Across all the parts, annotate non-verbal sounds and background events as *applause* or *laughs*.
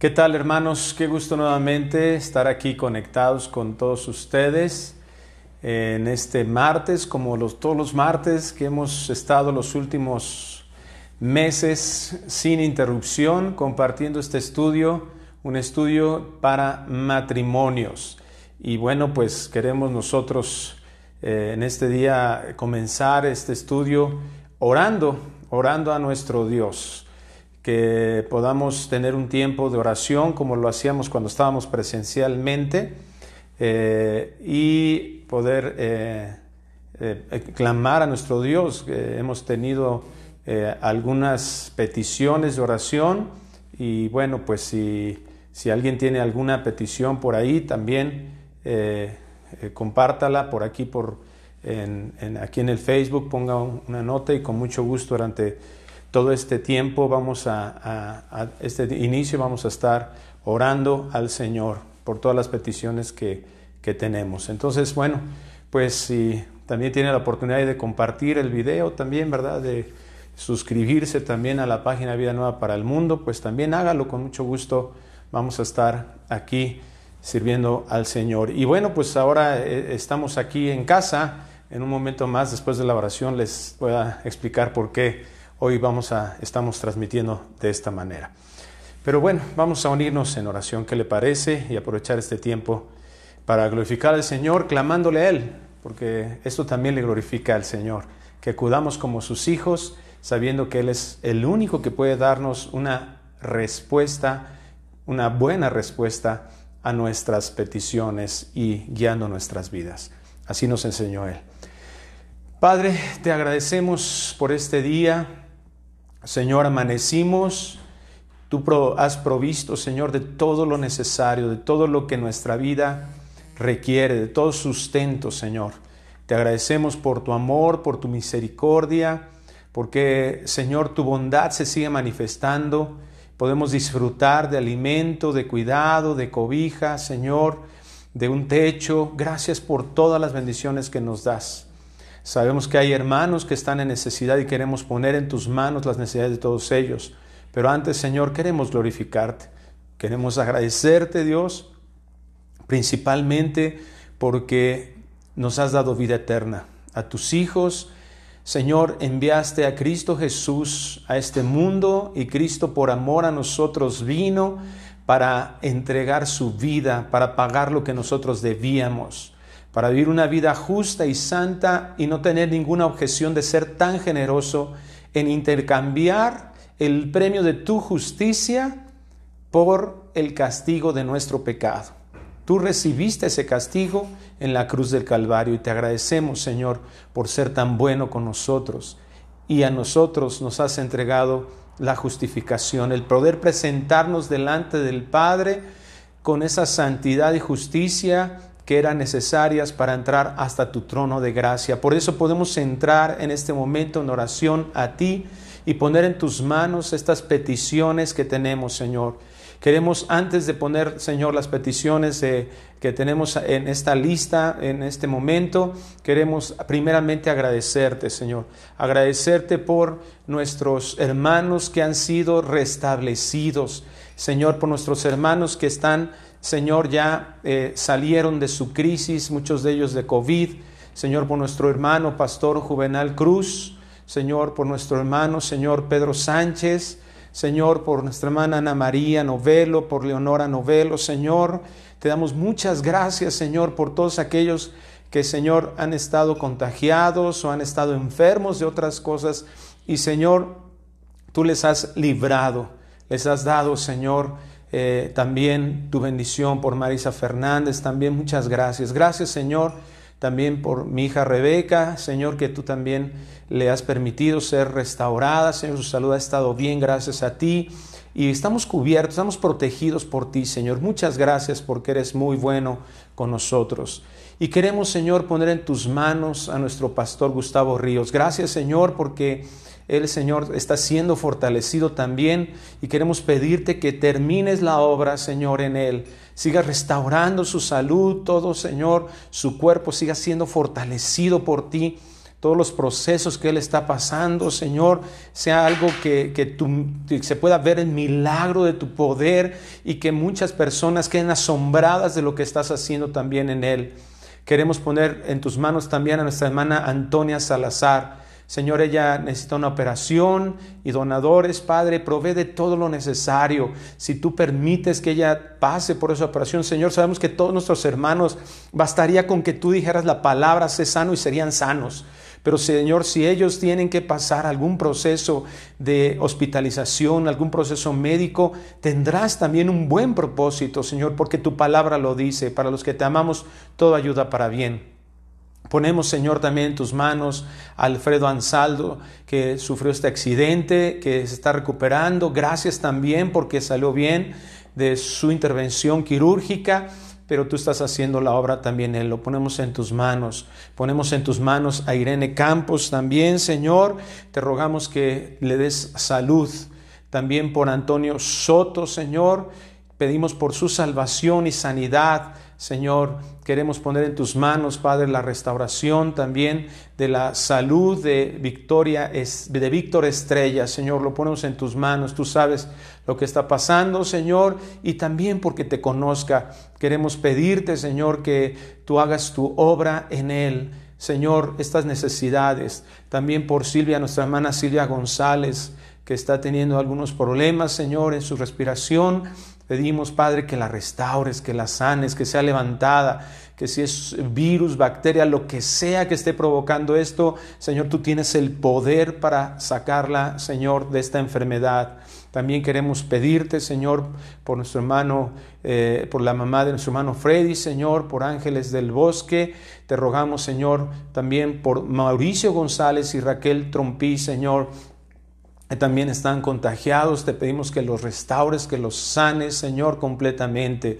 ¿Qué tal hermanos? Qué gusto nuevamente estar aquí conectados con todos ustedes en este martes, como los, todos los martes que hemos estado los últimos meses sin interrupción compartiendo este estudio, un estudio para matrimonios. Y bueno, pues queremos nosotros eh, en este día comenzar este estudio orando, orando a nuestro Dios que podamos tener un tiempo de oración como lo hacíamos cuando estábamos presencialmente eh, y poder eh, eh, clamar a nuestro Dios. hemos tenido algunas peticiones de oración y bueno, pues si, alguien tiene alguna petición por ahí, también compártala por aquí, por, en, aquí en el Facebook, ponga una nota y con mucho gusto durante todo este tiempo vamos a, este inicio vamos a estar orando al Señor por todas las peticiones que, que tenemos. Entonces, bueno, pues si también tiene la oportunidad de compartir el video también, ¿verdad? De suscribirse también a la página Vida Nueva para el Mundo, pues también hágalo con mucho gusto. Vamos a estar aquí sirviendo al Señor. Y bueno, pues ahora eh, estamos aquí en casa. En un momento más, después de la oración, les pueda explicar por qué hoy vamos a, estamos transmitiendo de esta manera. Pero bueno, vamos a unirnos en oración, ¿qué le parece? Y aprovechar este tiempo para glorificar al Señor, clamándole a Él, porque esto también le glorifica al Señor, que acudamos como sus hijos, sabiendo que Él es el único que puede darnos una respuesta, una buena respuesta a nuestras peticiones y guiando nuestras vidas. Así nos enseñó Él. Padre, te agradecemos por este día, Señor, amanecimos, tú has provisto, Señor, de todo lo necesario, de todo lo que nuestra vida requiere, de todo sustento, Señor. Te agradecemos por tu amor, por tu misericordia, porque, Señor, tu bondad se sigue manifestando. Podemos disfrutar de alimento, de cuidado, de cobija, Señor, de un techo. Gracias por todas las bendiciones que nos das. Sabemos que hay hermanos que están en necesidad y queremos poner en tus manos las necesidades de todos ellos. Pero antes, Señor, queremos glorificarte. Queremos agradecerte, Dios, principalmente porque nos has dado vida eterna. A tus hijos, Señor, enviaste a Cristo Jesús a este mundo y Cristo por amor a nosotros vino para entregar su vida, para pagar lo que nosotros debíamos para vivir una vida justa y santa y no tener ninguna objeción de ser tan generoso en intercambiar el premio de tu justicia por el castigo de nuestro pecado. Tú recibiste ese castigo en la cruz del Calvario y te agradecemos, Señor, por ser tan bueno con nosotros. Y a nosotros nos has entregado la justificación, el poder presentarnos delante del Padre con esa santidad y justicia que eran necesarias para entrar hasta tu trono de gracia. Por eso podemos entrar en este momento en oración a ti y poner en tus manos estas peticiones que tenemos, Señor. Queremos antes de poner, Señor, las peticiones que tenemos en esta lista, en este momento, queremos primeramente agradecerte, Señor. Agradecerte por nuestros hermanos que han sido restablecidos, Señor, por nuestros hermanos que están Señor, ya eh, salieron de su crisis, muchos de ellos de COVID. Señor, por nuestro hermano Pastor Juvenal Cruz. Señor, por nuestro hermano Señor Pedro Sánchez. Señor, por nuestra hermana Ana María Novelo, por Leonora Novelo. Señor, te damos muchas gracias, Señor, por todos aquellos que, Señor, han estado contagiados o han estado enfermos de otras cosas. Y, Señor, tú les has librado, les has dado, Señor, eh, también tu bendición por Marisa Fernández, también muchas gracias. Gracias Señor también por mi hija Rebeca, Señor, que tú también le has permitido ser restaurada, Señor, su salud ha estado bien gracias a ti. Y estamos cubiertos, estamos protegidos por ti, Señor. Muchas gracias porque eres muy bueno con nosotros. Y queremos, Señor, poner en tus manos a nuestro pastor Gustavo Ríos. Gracias, Señor, porque él, Señor está siendo fortalecido también y queremos pedirte que termines la obra, Señor, en Él. Siga restaurando su salud, todo, Señor, su cuerpo siga siendo fortalecido por ti. Todos los procesos que Él está pasando, Señor, sea algo que, se pueda ver el milagro de tu poder y que muchas personas queden asombradas de lo que estás haciendo también en Él. Queremos poner en tus manos también a nuestra hermana Antonia Salazar Señor, ella necesita una operación y donadores, Padre, provee de todo lo necesario. Si tú permites que ella pase por esa operación, Señor, sabemos que todos nuestros hermanos bastaría con que tú dijeras la palabra, sé sano y serían sanos. Pero Señor, si ellos tienen que pasar algún proceso de hospitalización, algún proceso médico, tendrás también un buen propósito, Señor, porque tu palabra lo dice. Para los que te amamos, todo ayuda para bien. Ponemos, Señor, también en tus manos a Alfredo Ansaldo, que sufrió este accidente, que se está recuperando. Gracias también porque salió bien de su intervención quirúrgica, pero tú estás haciendo la obra también, Él. Lo ponemos en tus manos. Ponemos en tus manos a Irene Campos también, Señor. Te rogamos que le des salud. También por Antonio Soto, Señor. Pedimos por su salvación y sanidad Señor, queremos poner en tus manos, Padre, la restauración también de la salud de Victoria, de Víctor Estrella, Señor, lo ponemos en tus manos, tú sabes lo que está pasando, Señor, y también porque te conozca, queremos pedirte, Señor, que tú hagas tu obra en él. Señor, estas necesidades, también por Silvia, nuestra hermana Silvia González, que está teniendo algunos problemas, Señor, en su respiración. Pedimos, Padre, que la restaures, que la sanes, que sea levantada, que si es virus, bacteria, lo que sea que esté provocando esto, Señor, tú tienes el poder para sacarla, Señor, de esta enfermedad. También queremos pedirte, Señor, por nuestro hermano, eh, por la mamá de nuestro hermano Freddy, Señor, por Ángeles del Bosque. Te rogamos, Señor, también por Mauricio González y Raquel Trompí, Señor, eh, también están contagiados, te pedimos que los restaures, que los sanes, Señor, completamente.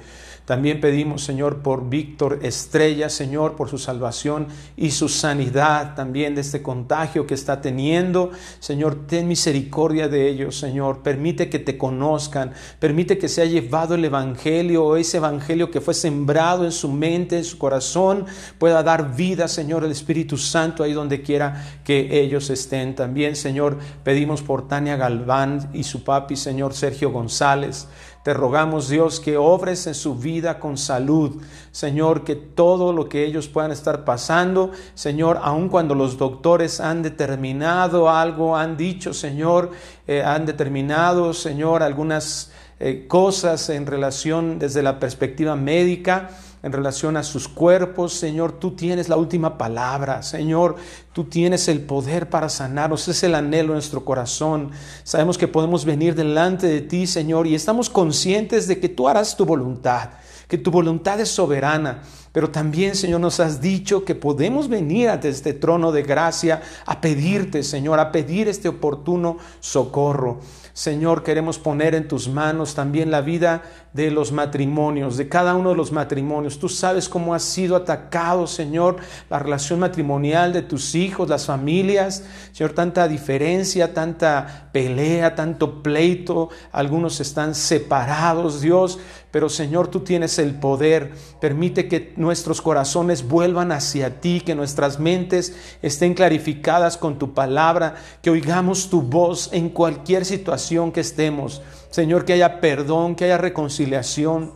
También pedimos, Señor, por Víctor Estrella, Señor, por su salvación y su sanidad también de este contagio que está teniendo. Señor, ten misericordia de ellos, Señor. Permite que te conozcan. Permite que sea llevado el Evangelio, ese Evangelio que fue sembrado en su mente, en su corazón, pueda dar vida, Señor, al Espíritu Santo ahí donde quiera que ellos estén. También, Señor, pedimos por Tania Galván y su papi, Señor Sergio González. Te rogamos, Dios, que obres en su vida con salud. Señor, que todo lo que ellos puedan estar pasando, Señor, aun cuando los doctores han determinado algo, han dicho, Señor, eh, han determinado, Señor, algunas eh, cosas en relación desde la perspectiva médica, en relación a sus cuerpos. Señor, tú tienes la última palabra. Señor, tú tienes el poder para sanarnos. Es el anhelo de nuestro corazón. Sabemos que podemos venir delante de ti, Señor, y estamos conscientes de que tú harás tu voluntad, que tu voluntad es soberana. Pero también, Señor, nos has dicho que podemos venir ante este trono de gracia a pedirte, Señor, a pedir este oportuno socorro. Señor, queremos poner en tus manos también la vida de los matrimonios, de cada uno de los matrimonios. Tú sabes cómo ha sido atacado, Señor, la relación matrimonial de tus hijos, las familias. Señor, tanta diferencia, tanta pelea, tanto pleito. Algunos están separados, Dios. Pero Señor, tú tienes el poder. Permite que nuestros corazones vuelvan hacia ti, que nuestras mentes estén clarificadas con tu palabra, que oigamos tu voz en cualquier situación que estemos. Señor, que haya perdón, que haya reconciliación,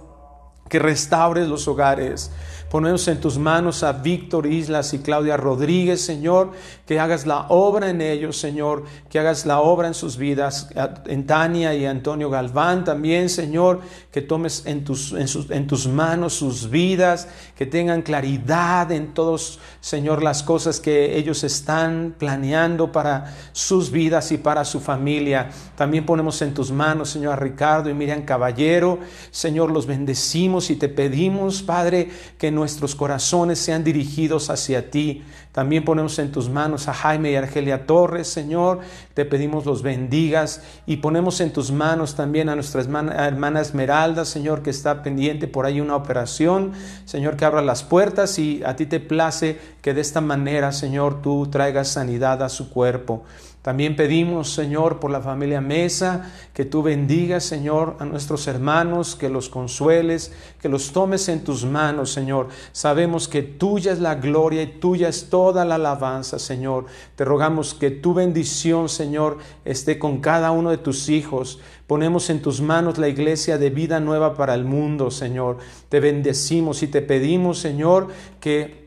que restaures los hogares, Ponemos en tus manos a Víctor Islas y Claudia Rodríguez, Señor, que hagas la obra en ellos, Señor, que hagas la obra en sus vidas, en Tania y Antonio Galván también, Señor, que tomes en tus, en tus manos sus vidas, que tengan claridad en todos, Señor, las cosas que ellos están planeando para sus vidas y para su familia. También ponemos en tus manos, Señor, a Ricardo y Miriam Caballero. Señor, los bendecimos y te pedimos, Padre, que no nuestros corazones sean dirigidos hacia ti. También ponemos en tus manos a Jaime y Argelia Torres, Señor. Te pedimos los bendigas y ponemos en tus manos también a nuestra hermana Esmeralda, Señor, que está pendiente por ahí una operación. Señor, que abra las puertas y a ti te place que de esta manera, Señor, tú traigas sanidad a su cuerpo. También pedimos, Señor, por la familia Mesa, que tú bendigas, Señor, a nuestros hermanos, que los consueles, que los tomes en tus manos, Señor. Sabemos que tuya es la gloria y tuya es toda la alabanza, Señor. Te rogamos que tu bendición, Señor, esté con cada uno de tus hijos. Ponemos en tus manos la iglesia de vida nueva para el mundo, Señor. Te bendecimos y te pedimos, Señor, que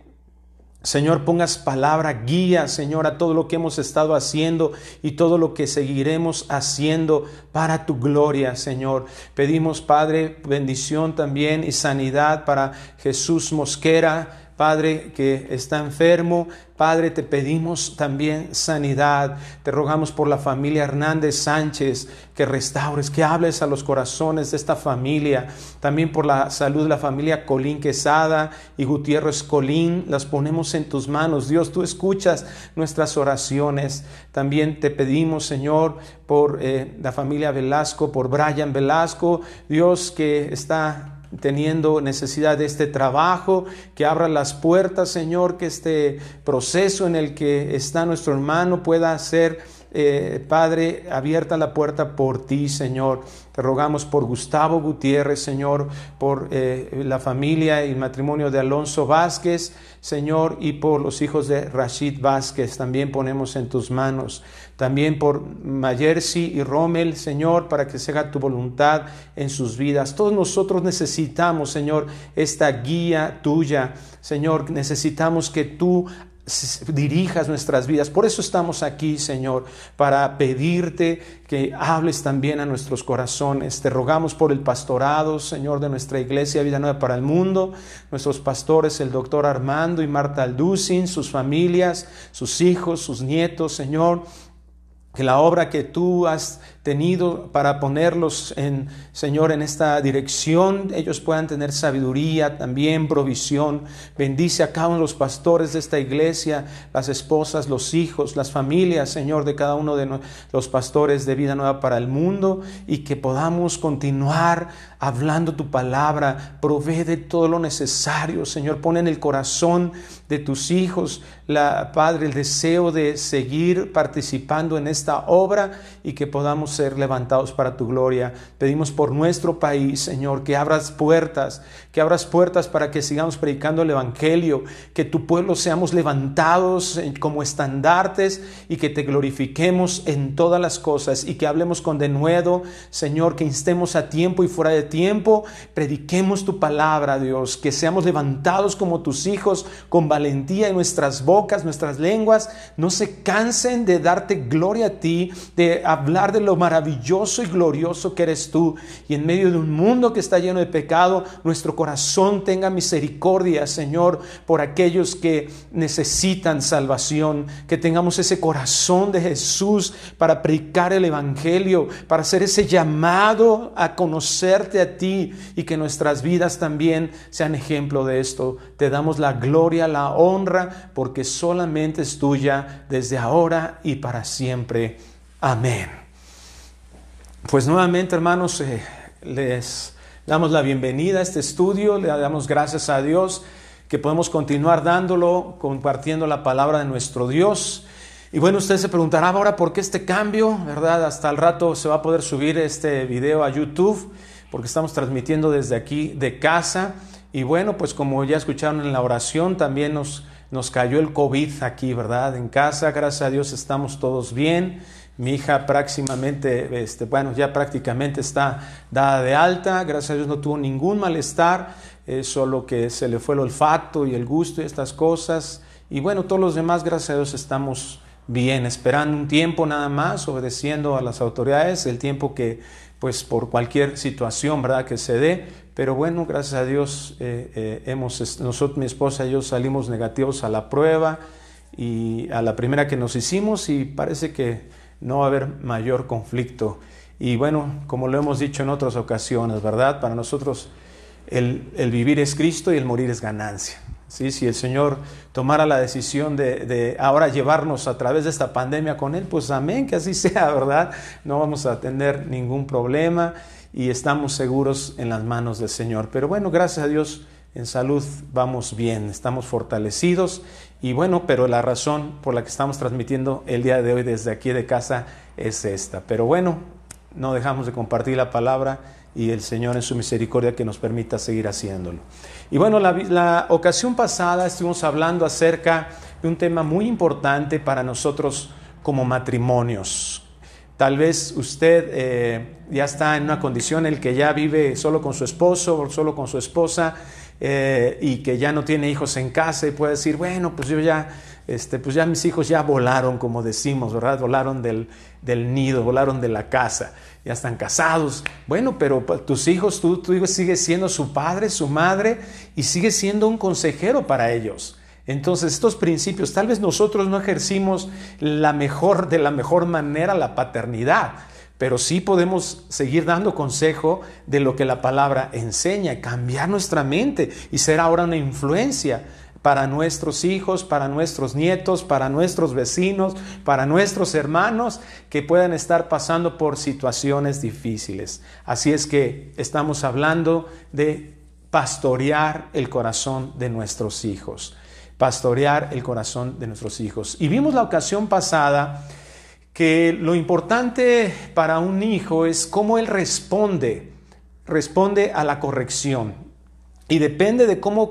Señor, pongas palabra, guía, Señor, a todo lo que hemos estado haciendo y todo lo que seguiremos haciendo para tu gloria, Señor. Pedimos, Padre, bendición también y sanidad para Jesús Mosquera Padre que está enfermo, Padre, te pedimos también sanidad. Te rogamos por la familia Hernández Sánchez, que restaures, que hables a los corazones de esta familia. También por la salud de la familia Colín Quesada y Gutiérrez Colín, las ponemos en tus manos. Dios, tú escuchas nuestras oraciones. También te pedimos, Señor, por eh, la familia Velasco, por Brian Velasco, Dios que está teniendo necesidad de este trabajo, que abra las puertas, Señor, que este proceso en el que está nuestro hermano pueda ser eh, Padre, abierta la puerta por ti, Señor. Te rogamos por Gustavo Gutiérrez, Señor, por eh, la familia y el matrimonio de Alonso Vázquez, Señor, y por los hijos de Rashid Vázquez. También ponemos en tus manos. También por Mayersi y Rommel, Señor, para que se haga tu voluntad en sus vidas. Todos nosotros necesitamos, Señor, esta guía tuya. Señor, necesitamos que tú dirijas nuestras vidas. Por eso estamos aquí, Señor, para pedirte que hables también a nuestros corazones. Te rogamos por el pastorado, Señor, de nuestra iglesia Vida Nueva para el Mundo, nuestros pastores, el doctor Armando y Marta Alducin, sus familias, sus hijos, sus nietos, Señor. Que la obra que tú has tenido para ponerlos en, Señor, en esta dirección, ellos puedan tener sabiduría, también provisión. Bendice a cada uno de los pastores de esta iglesia, las esposas, los hijos, las familias, Señor, de cada uno de los pastores de Vida Nueva para el Mundo y que podamos continuar hablando tu palabra. Provee de todo lo necesario, Señor. pone en el corazón de tus hijos, la, Padre, el deseo de seguir participando en esta obra y que podamos ser levantados para tu gloria. Pedimos por nuestro país, Señor, que abras puertas, que abras puertas para que sigamos predicando el Evangelio, que tu pueblo seamos levantados eh, como estandartes y que te glorifiquemos en todas las cosas y que hablemos con denuedo, Señor, que instemos a tiempo y fuera de tiempo, prediquemos tu palabra, Dios, que seamos levantados como tus hijos, con valentía en nuestras bocas, nuestras lenguas, no se cansen de darte gloria a ti, de hablar de lo maravilloso y glorioso que eres tú. Y en medio de un mundo que está lleno de pecado, nuestro corazón tenga misericordia, Señor, por aquellos que necesitan salvación, que tengamos ese corazón de Jesús para predicar el Evangelio, para hacer ese llamado a conocerte a ti y que nuestras vidas también sean ejemplo de esto. Te damos la gloria, la honra, porque solamente es tuya desde ahora y para siempre. Amén. Pues nuevamente, hermanos, eh, les damos la bienvenida a este estudio, le damos gracias a Dios que podemos continuar dándolo, compartiendo la palabra de nuestro Dios. Y bueno, usted se preguntará ahora por qué este cambio, ¿verdad? Hasta el rato se va a poder subir este video a YouTube, porque estamos transmitiendo desde aquí de casa. Y bueno, pues como ya escucharon en la oración, también nos, nos cayó el COVID aquí, ¿verdad? En casa, gracias a Dios estamos todos bien. Mi hija próximamente, este, bueno, ya prácticamente está dada de alta, gracias a Dios no tuvo ningún malestar, eh, solo que se le fue el olfato y el gusto y estas cosas. Y bueno, todos los demás, gracias a Dios, estamos bien, esperando un tiempo nada más, obedeciendo a las autoridades, el tiempo que, pues por cualquier situación, ¿verdad? Que se dé. Pero bueno, gracias a Dios, eh, eh, hemos, nosotros, mi esposa y yo salimos negativos a la prueba y a la primera que nos hicimos y parece que no va a haber mayor conflicto. Y bueno, como lo hemos dicho en otras ocasiones, ¿verdad? Para nosotros el, el vivir es Cristo y el morir es ganancia. ¿sí? Si el Señor tomara la decisión de, de, ahora llevarnos a través de esta pandemia con Él, pues amén, que así *laughs* sea, ¿verdad? No vamos a tener ningún problema y estamos seguros en las manos del Señor. Pero bueno, gracias a Dios, en salud vamos bien, estamos fortalecidos y bueno, pero la razón por la que estamos transmitiendo el día de hoy desde aquí de casa es esta. Pero bueno, no dejamos de compartir la palabra y el Señor en su misericordia que nos permita seguir haciéndolo. Y bueno, la, ocasión pasada estuvimos hablando acerca de un tema muy importante para nosotros como matrimonios. Tal vez usted eh, ya está en una condición en la que ya vive solo con su esposo o solo con su esposa eh, y que ya no tiene hijos en casa y puede decir, bueno, pues yo ya, este, pues ya mis hijos ya volaron, como decimos, ¿verdad? Volaron del, nido, volaron de la casa, ya están casados. Bueno, pero pues, tus hijos, tú, tu hijo sigue siendo su padre, su madre y sigue siendo un consejero para ellos. Entonces, estos principios, tal vez nosotros no ejercimos la mejor, de la mejor manera la paternidad, pero sí podemos seguir dando consejo de lo que la palabra enseña, cambiar nuestra mente y ser ahora una influencia para nuestros hijos, para nuestros nietos, para nuestros vecinos, para nuestros hermanos que puedan estar pasando por situaciones difíciles. Así es que estamos hablando de pastorear el corazón de nuestros hijos, pastorear el corazón de nuestros hijos. Y vimos la ocasión pasada que lo importante para un hijo es cómo él responde, responde a la corrección. Y depende de cómo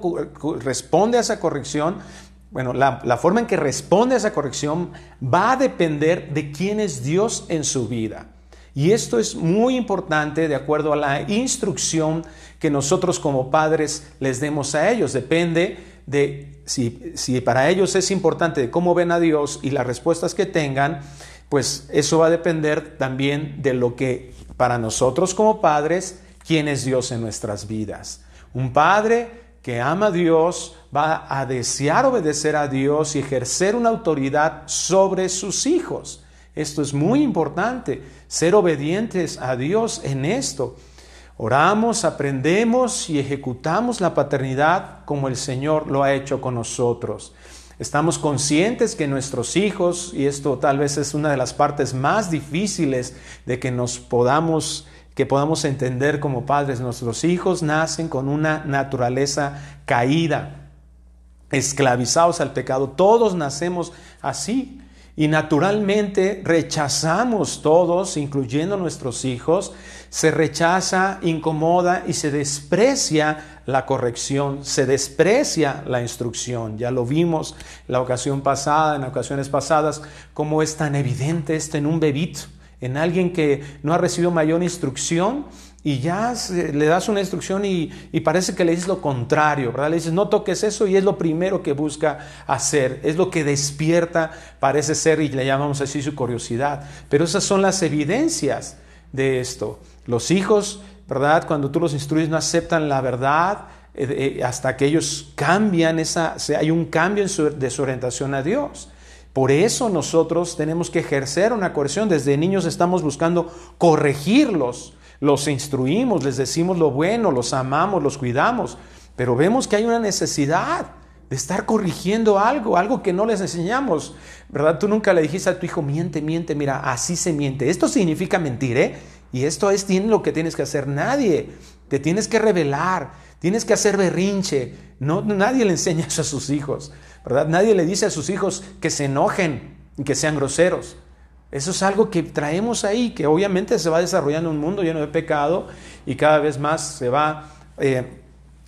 responde a esa corrección, bueno, la, forma en que responde a esa corrección va a depender de quién es Dios en su vida. Y esto es muy importante de acuerdo a la instrucción que nosotros como padres les demos a ellos. Depende de si, si para ellos es importante cómo ven a Dios y las respuestas que tengan pues eso va a depender también de lo que para nosotros como padres, quién es Dios en nuestras vidas. Un padre que ama a Dios va a desear obedecer a Dios y ejercer una autoridad sobre sus hijos. Esto es muy importante, ser obedientes a Dios en esto. Oramos, aprendemos y ejecutamos la paternidad como el Señor lo ha hecho con nosotros. Estamos conscientes que nuestros hijos, y esto tal vez es una de las partes más difíciles de que nos podamos que podamos entender como padres, nuestros hijos nacen con una naturaleza caída, esclavizados al pecado. Todos nacemos así. Y naturalmente rechazamos todos, incluyendo nuestros hijos, se rechaza, incomoda y se desprecia la corrección, se desprecia la instrucción. Ya lo vimos la ocasión pasada, en ocasiones pasadas, cómo es tan evidente esto en un bebito, en alguien que no ha recibido mayor instrucción y ya le das una instrucción y, parece que le dices lo contrario, ¿verdad? Le dices, no toques eso y es lo primero que busca hacer, es lo que despierta, parece ser, y le llamamos así su curiosidad. Pero esas son las evidencias de esto. Los hijos, ¿verdad? Cuando tú los instruyes no aceptan la verdad eh, eh, hasta que ellos cambian esa, hay un cambio en su, de su orientación a Dios. Por eso nosotros tenemos que ejercer una coerción. Desde niños estamos buscando corregirlos los instruimos, les decimos lo bueno, los amamos, los cuidamos, pero vemos que hay una necesidad de estar corrigiendo algo, algo que no les enseñamos, ¿verdad? Tú nunca le dijiste a tu hijo, miente, miente, mira, así se miente. Esto significa mentir, ¿eh? Y esto es lo que tienes que hacer. Nadie, te tienes que revelar, tienes que hacer berrinche. No, nadie le enseña eso a sus hijos, ¿verdad? Nadie le dice a sus hijos que se enojen y que sean groseros. Eso es algo que traemos ahí, que obviamente se va desarrollando un mundo lleno de pecado y cada vez más se va eh,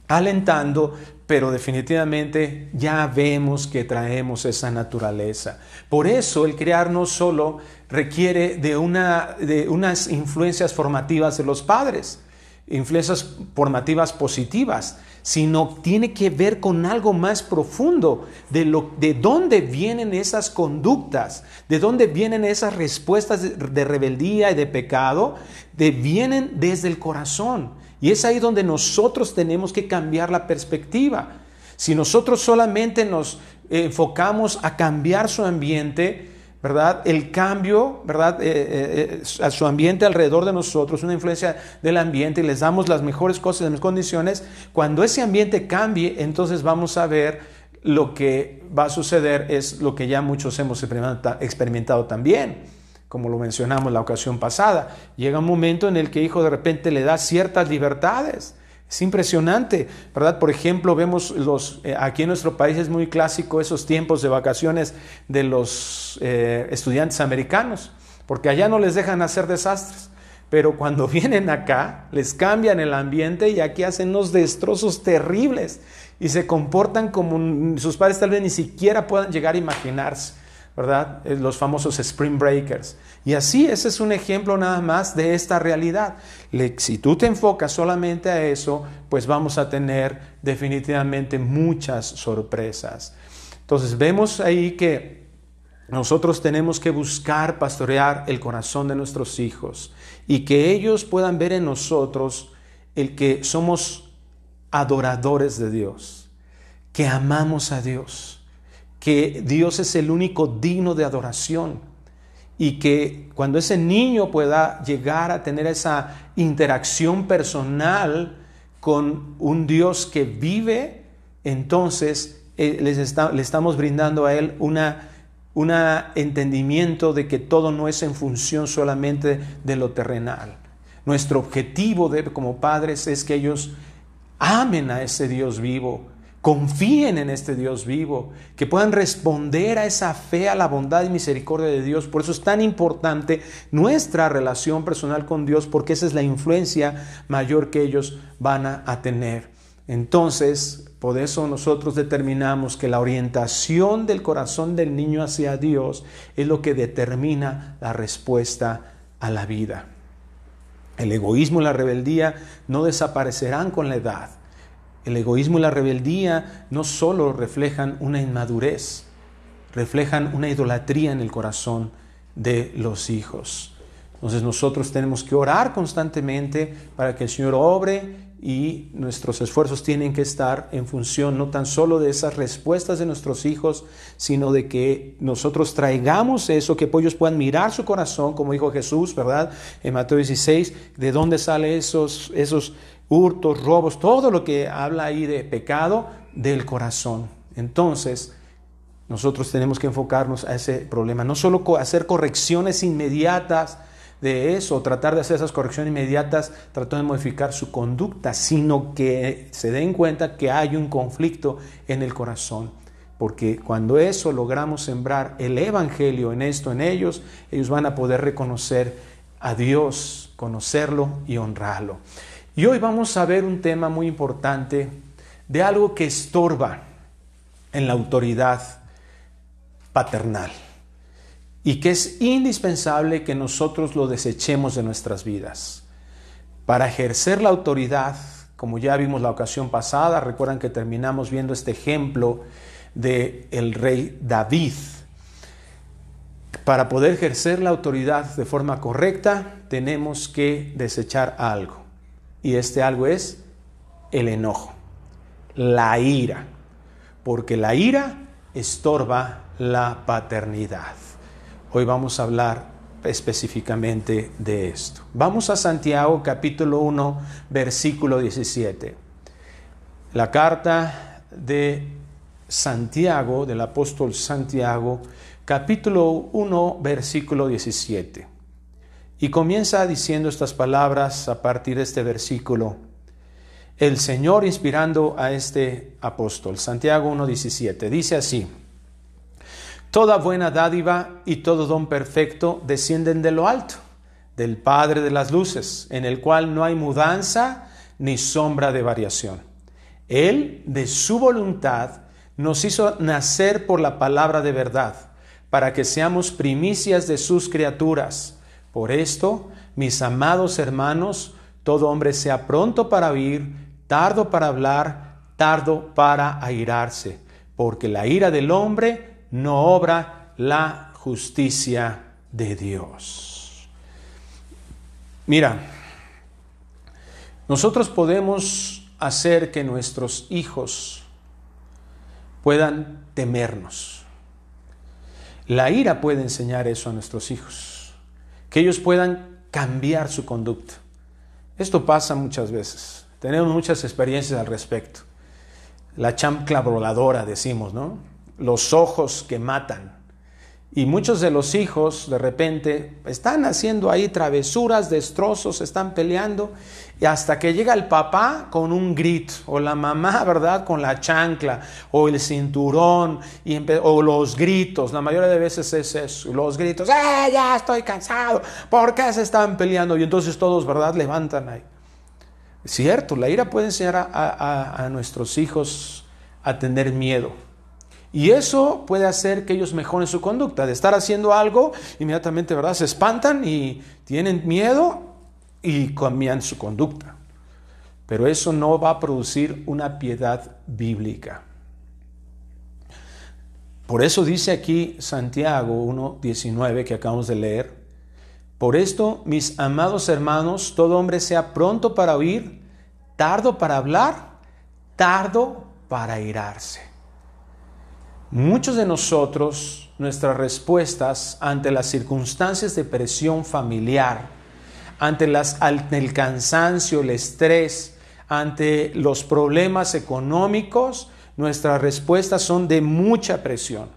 alentando, pero definitivamente ya vemos que traemos esa naturaleza. Por eso el no solo requiere de, de unas influencias formativas de los padres influencias formativas positivas, sino tiene que ver con algo más profundo de, lo, de dónde vienen esas conductas, de dónde vienen esas respuestas de, rebeldía y de pecado, de, vienen desde el corazón. Y es ahí donde nosotros tenemos que cambiar la perspectiva. Si nosotros solamente nos enfocamos a cambiar su ambiente, ¿verdad? El cambio, ¿verdad? Eh, eh, eh, a su ambiente alrededor de nosotros, una influencia del ambiente y les damos las mejores cosas, las mejores condiciones. Cuando ese ambiente cambie, entonces vamos a ver lo que va a suceder es lo que ya muchos hemos experimentado también, como lo mencionamos la ocasión pasada. Llega un momento en el que hijo de repente le da ciertas libertades es impresionante, ¿verdad? Por ejemplo, vemos los, eh, aquí en nuestro país es muy clásico esos tiempos de vacaciones de los eh, estudiantes americanos, porque allá no les dejan hacer desastres, pero cuando *laughs* vienen acá les cambian el ambiente y aquí hacen unos destrozos terribles y se comportan como sus padres tal vez ni siquiera puedan llegar a imaginarse. ¿verdad? Eh, los famosos spring breakers. Y así, ese es un ejemplo nada más de esta realidad. si tú te enfocas solamente a eso, pues vamos a tener definitivamente muchas sorpresas. Entonces, vemos ahí que nosotros tenemos que buscar pastorear el corazón de nuestros hijos y que ellos puedan ver en nosotros el que somos adoradores de Dios, que amamos a Dios que Dios es el único digno de adoración y que cuando ese niño pueda llegar a tener esa interacción personal con un Dios que vive, entonces eh, les le estamos brindando a él una un entendimiento de que todo no es en función solamente de lo terrenal. Nuestro objetivo como padres es que ellos amen a ese Dios vivo, confíen en este Dios vivo, que puedan responder a esa fe, a la bondad y misericordia de Dios. Por eso es tan importante nuestra relación personal con Dios, porque esa es la influencia mayor que ellos van a, tener. Entonces, por eso nosotros determinamos que la orientación del corazón del niño hacia Dios es lo que determina la respuesta a la vida. El egoísmo y la rebeldía no desaparecerán con la edad el egoísmo y la rebeldía no solo reflejan una inmadurez, reflejan una idolatría en el corazón de los hijos. Entonces nosotros tenemos que orar constantemente para que el Señor obre y nuestros esfuerzos tienen que estar en función no tan solo de esas respuestas de nuestros hijos, sino de que nosotros traigamos eso, que ellos puedan mirar su corazón, como dijo Jesús, ¿verdad? En Mateo 16, ¿de dónde salen esos, esos hurtos, robos, todo lo que habla ahí de pecado del corazón. Entonces, nosotros tenemos que enfocarnos a ese problema, no solo hacer correcciones inmediatas de eso, tratar de hacer esas correcciones inmediatas, tratar de modificar su conducta, sino que se den cuenta que hay un conflicto en el corazón. Porque cuando eso logramos sembrar el Evangelio en esto, en ellos, ellos van a poder reconocer a Dios, conocerlo y honrarlo. Y hoy vamos a ver un tema muy importante de algo que estorba en la autoridad paternal y que es indispensable que nosotros lo desechemos de nuestras vidas. Para ejercer la autoridad, como ya vimos la ocasión pasada, recuerdan que terminamos viendo este ejemplo del el rey David. Para poder ejercer la autoridad de forma correcta, tenemos que desechar algo. Y este algo es el enojo, la ira, porque la ira estorba la paternidad. Hoy vamos a hablar específicamente de esto. Vamos a Santiago capítulo 1, versículo 17. La carta de Santiago, del apóstol Santiago, capítulo 1, versículo 17. Y comienza diciendo estas palabras a partir de este versículo. El Señor inspirando a este apóstol, Santiago 1.17, dice así, Toda buena dádiva y todo don perfecto descienden de lo alto, del Padre de las Luces, en el cual no hay mudanza ni sombra de variación. Él, de su voluntad, nos hizo nacer por la palabra de verdad, para que seamos primicias de sus criaturas. Por esto, mis amados hermanos, todo hombre sea pronto para oír, tardo para hablar, tardo para airarse, porque la ira del hombre no obra la justicia de Dios. Mira, nosotros podemos hacer que nuestros hijos puedan temernos. La ira puede enseñar eso a nuestros hijos que ellos puedan cambiar su conducta. Esto pasa muchas veces. Tenemos muchas experiencias al respecto. La chancla voladora, decimos, ¿no? Los ojos que matan. Y muchos de los hijos de repente están haciendo ahí travesuras, destrozos, están peleando, y hasta que llega el papá con un grito, o la mamá, *laughs* ¿verdad? Con la chancla, o el cinturón, y o los gritos, la mayoría de veces es eso, los gritos, ¡eh, ya estoy cansado! ¿Por qué se están peleando? Y entonces todos, ¿verdad? Levantan ahí. Cierto, la ira puede enseñar a, a nuestros hijos a tener miedo y eso puede hacer que ellos mejoren su conducta. De estar haciendo algo, inmediatamente, ¿verdad? Se espantan y tienen miedo y cambian su conducta. Pero eso no va a producir una piedad bíblica. Por eso dice aquí Santiago 1.19 que acabamos de leer, por esto, mis amados hermanos, todo hombre sea pronto para oír, tardo para hablar, tardo para irarse. Muchos de nosotros, nuestras respuestas ante las circunstancias de presión familiar, ante, el cansancio, el estrés, ante los problemas económicos, nuestras respuestas son de mucha presión.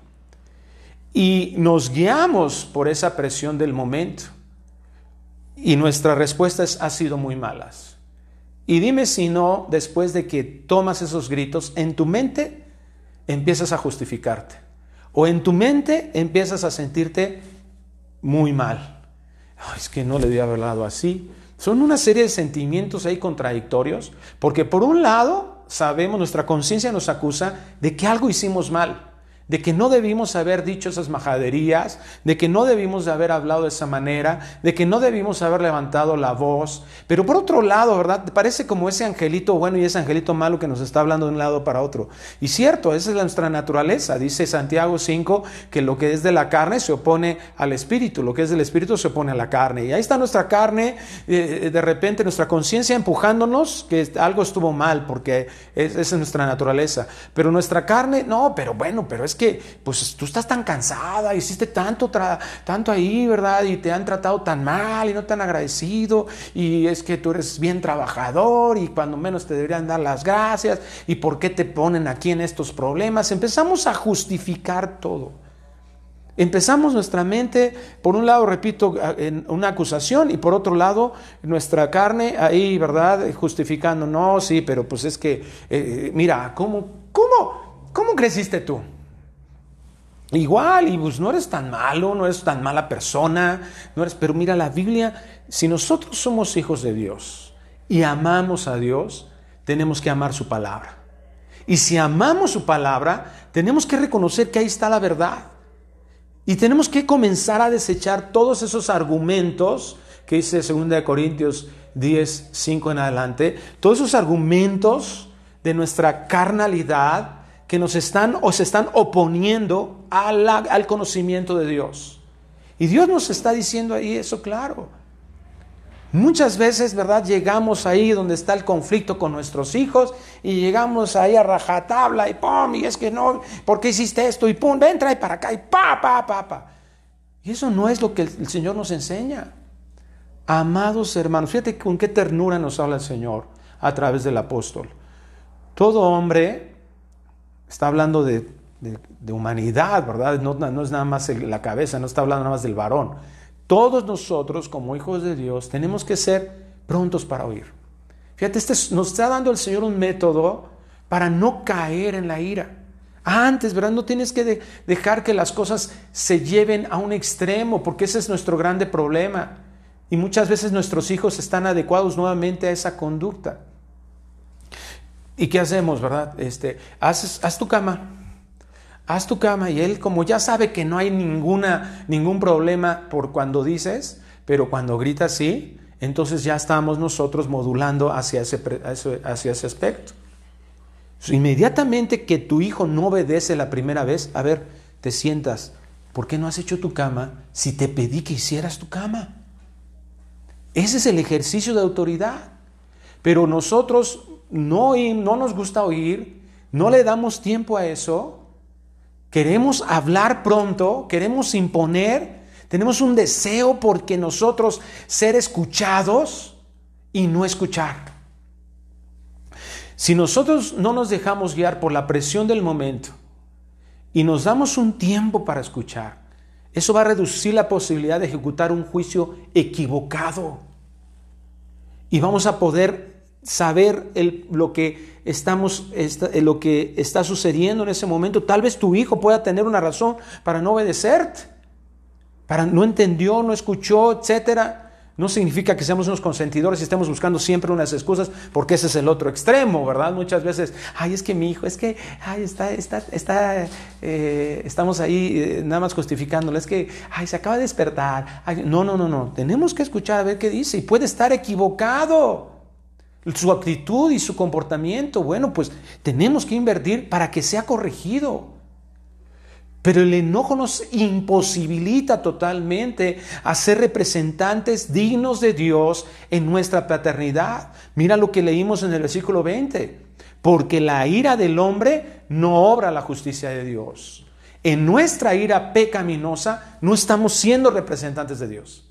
Y nos guiamos por esa presión del momento. Y nuestras respuestas han sido muy malas. Y dime si no, después de que tomas esos gritos, en tu mente empiezas a justificarte. O en tu mente empiezas a sentirte muy mal. es que no le había hablado así. Son una serie de sentimientos ahí contradictorios, porque por un lado sabemos, nuestra conciencia nos acusa de que algo hicimos mal de que no debimos haber dicho esas majaderías, de que no debimos haber hablado de esa manera, de que no debimos haber levantado la voz. Pero por otro lado, ¿verdad? Parece como ese angelito bueno y ese angelito malo que nos está hablando de un lado para otro. Y cierto, esa es nuestra naturaleza. Dice Santiago 5 que lo que es de la carne se opone al espíritu, lo que es del espíritu se opone a la carne. Y ahí está nuestra carne, eh, eh, de repente nuestra conciencia empujándonos que algo estuvo mal, porque esa es nuestra naturaleza. Pero nuestra carne, no, pero bueno, pero es que pues tú estás tan cansada, hiciste tanto, tanto ahí, ¿verdad? Y te han tratado tan mal y no tan agradecido, y es que tú eres bien trabajador y cuando menos te deberían dar las gracias, y por qué te ponen aquí en estos problemas. Empezamos a justificar todo. Empezamos nuestra mente, por un lado, repito, en una acusación y por otro lado, nuestra carne ahí, ¿verdad? Justificando, no, sí, pero pues es que, eh, mira, ¿cómo, cómo, cómo creciste tú? Igual, y pues no eres tan malo, no eres tan mala persona, no eres, pero mira la Biblia, si nosotros somos hijos de Dios y amamos a Dios, tenemos que amar su palabra. Y si amamos su palabra, tenemos que reconocer que ahí está la verdad. Y tenemos que comenzar a desechar todos esos argumentos que dice 2 Corintios 10, 5 en adelante, todos esos argumentos de nuestra carnalidad que nos están o se están oponiendo al conocimiento de Dios. Y Dios nos está diciendo ahí eso claro. Muchas veces, ¿verdad? Llegamos ahí donde está el conflicto con nuestros hijos y llegamos ahí a rajatabla y pum, y es que no, ¿por qué hiciste esto? Y pum, ven, trae para acá y pa, pa, pa, pa. Y eso no es lo que el Señor nos enseña. Amados hermanos, fíjate con qué ternura nos habla el Señor a través del apóstol. Todo hombre, está hablando de de, humanidad, ¿verdad? No, es nada más la cabeza, no está hablando nada más del varón. Todos nosotros, como hijos de Dios, tenemos que ser prontos para oír. Fíjate, este, nos está dando el Señor un método para no caer en la ira. Antes, ¿verdad? No tienes que dejar que las cosas se lleven a un extremo, porque ese es nuestro grande problema. Y muchas veces nuestros hijos están adecuados nuevamente a esa conducta. ¿Y qué hacemos, verdad? Este, haz tu cama, haz tu cama y él como ya sabe que no hay ninguna, ningún problema por cuando dices, pero cuando gritas sí, entonces ya estamos nosotros modulando hacia ese, hacia ese aspecto. Inmediatamente que tu hijo no obedece la primera vez, a ver, te sientas, ¿por qué no has hecho tu cama si te pedí que hicieras tu cama? Ese es el ejercicio de autoridad. Pero nosotros no, no nos gusta oír, no le damos tiempo a eso Queremos hablar pronto, queremos imponer, tenemos un deseo porque nosotros ser escuchados y no escuchar. Si nosotros no nos dejamos guiar por la presión del momento y nos damos un tiempo para escuchar, eso va a reducir la posibilidad de ejecutar un juicio equivocado. Y vamos a poder saber lo, que estamos, eh, lo que está sucediendo en ese momento. Tal vez tu hijo pueda tener una razón para no obedecerte, para no entendió, no escuchó, etcétera. No significa que seamos unos consentidores y estemos buscando siempre unas excusas, porque ese es el otro extremo, ¿verdad? Muchas veces, ay, es que mi hijo, es que, ay, está, está, eh, estamos ahí eh, nada más justificándole, es que, ay, se acaba de despertar. no, no, no, no, tenemos que escuchar a ver qué dice y puede estar equivocado su actitud y su comportamiento. Bueno, pues tenemos que invertir para que sea corregido. Pero el enojo nos imposibilita totalmente a ser representantes dignos de Dios en nuestra paternidad. Mira lo que leímos en el versículo 20. Porque la ira del hombre no obra la justicia de Dios. En nuestra ira pecaminosa no estamos siendo representantes de Dios.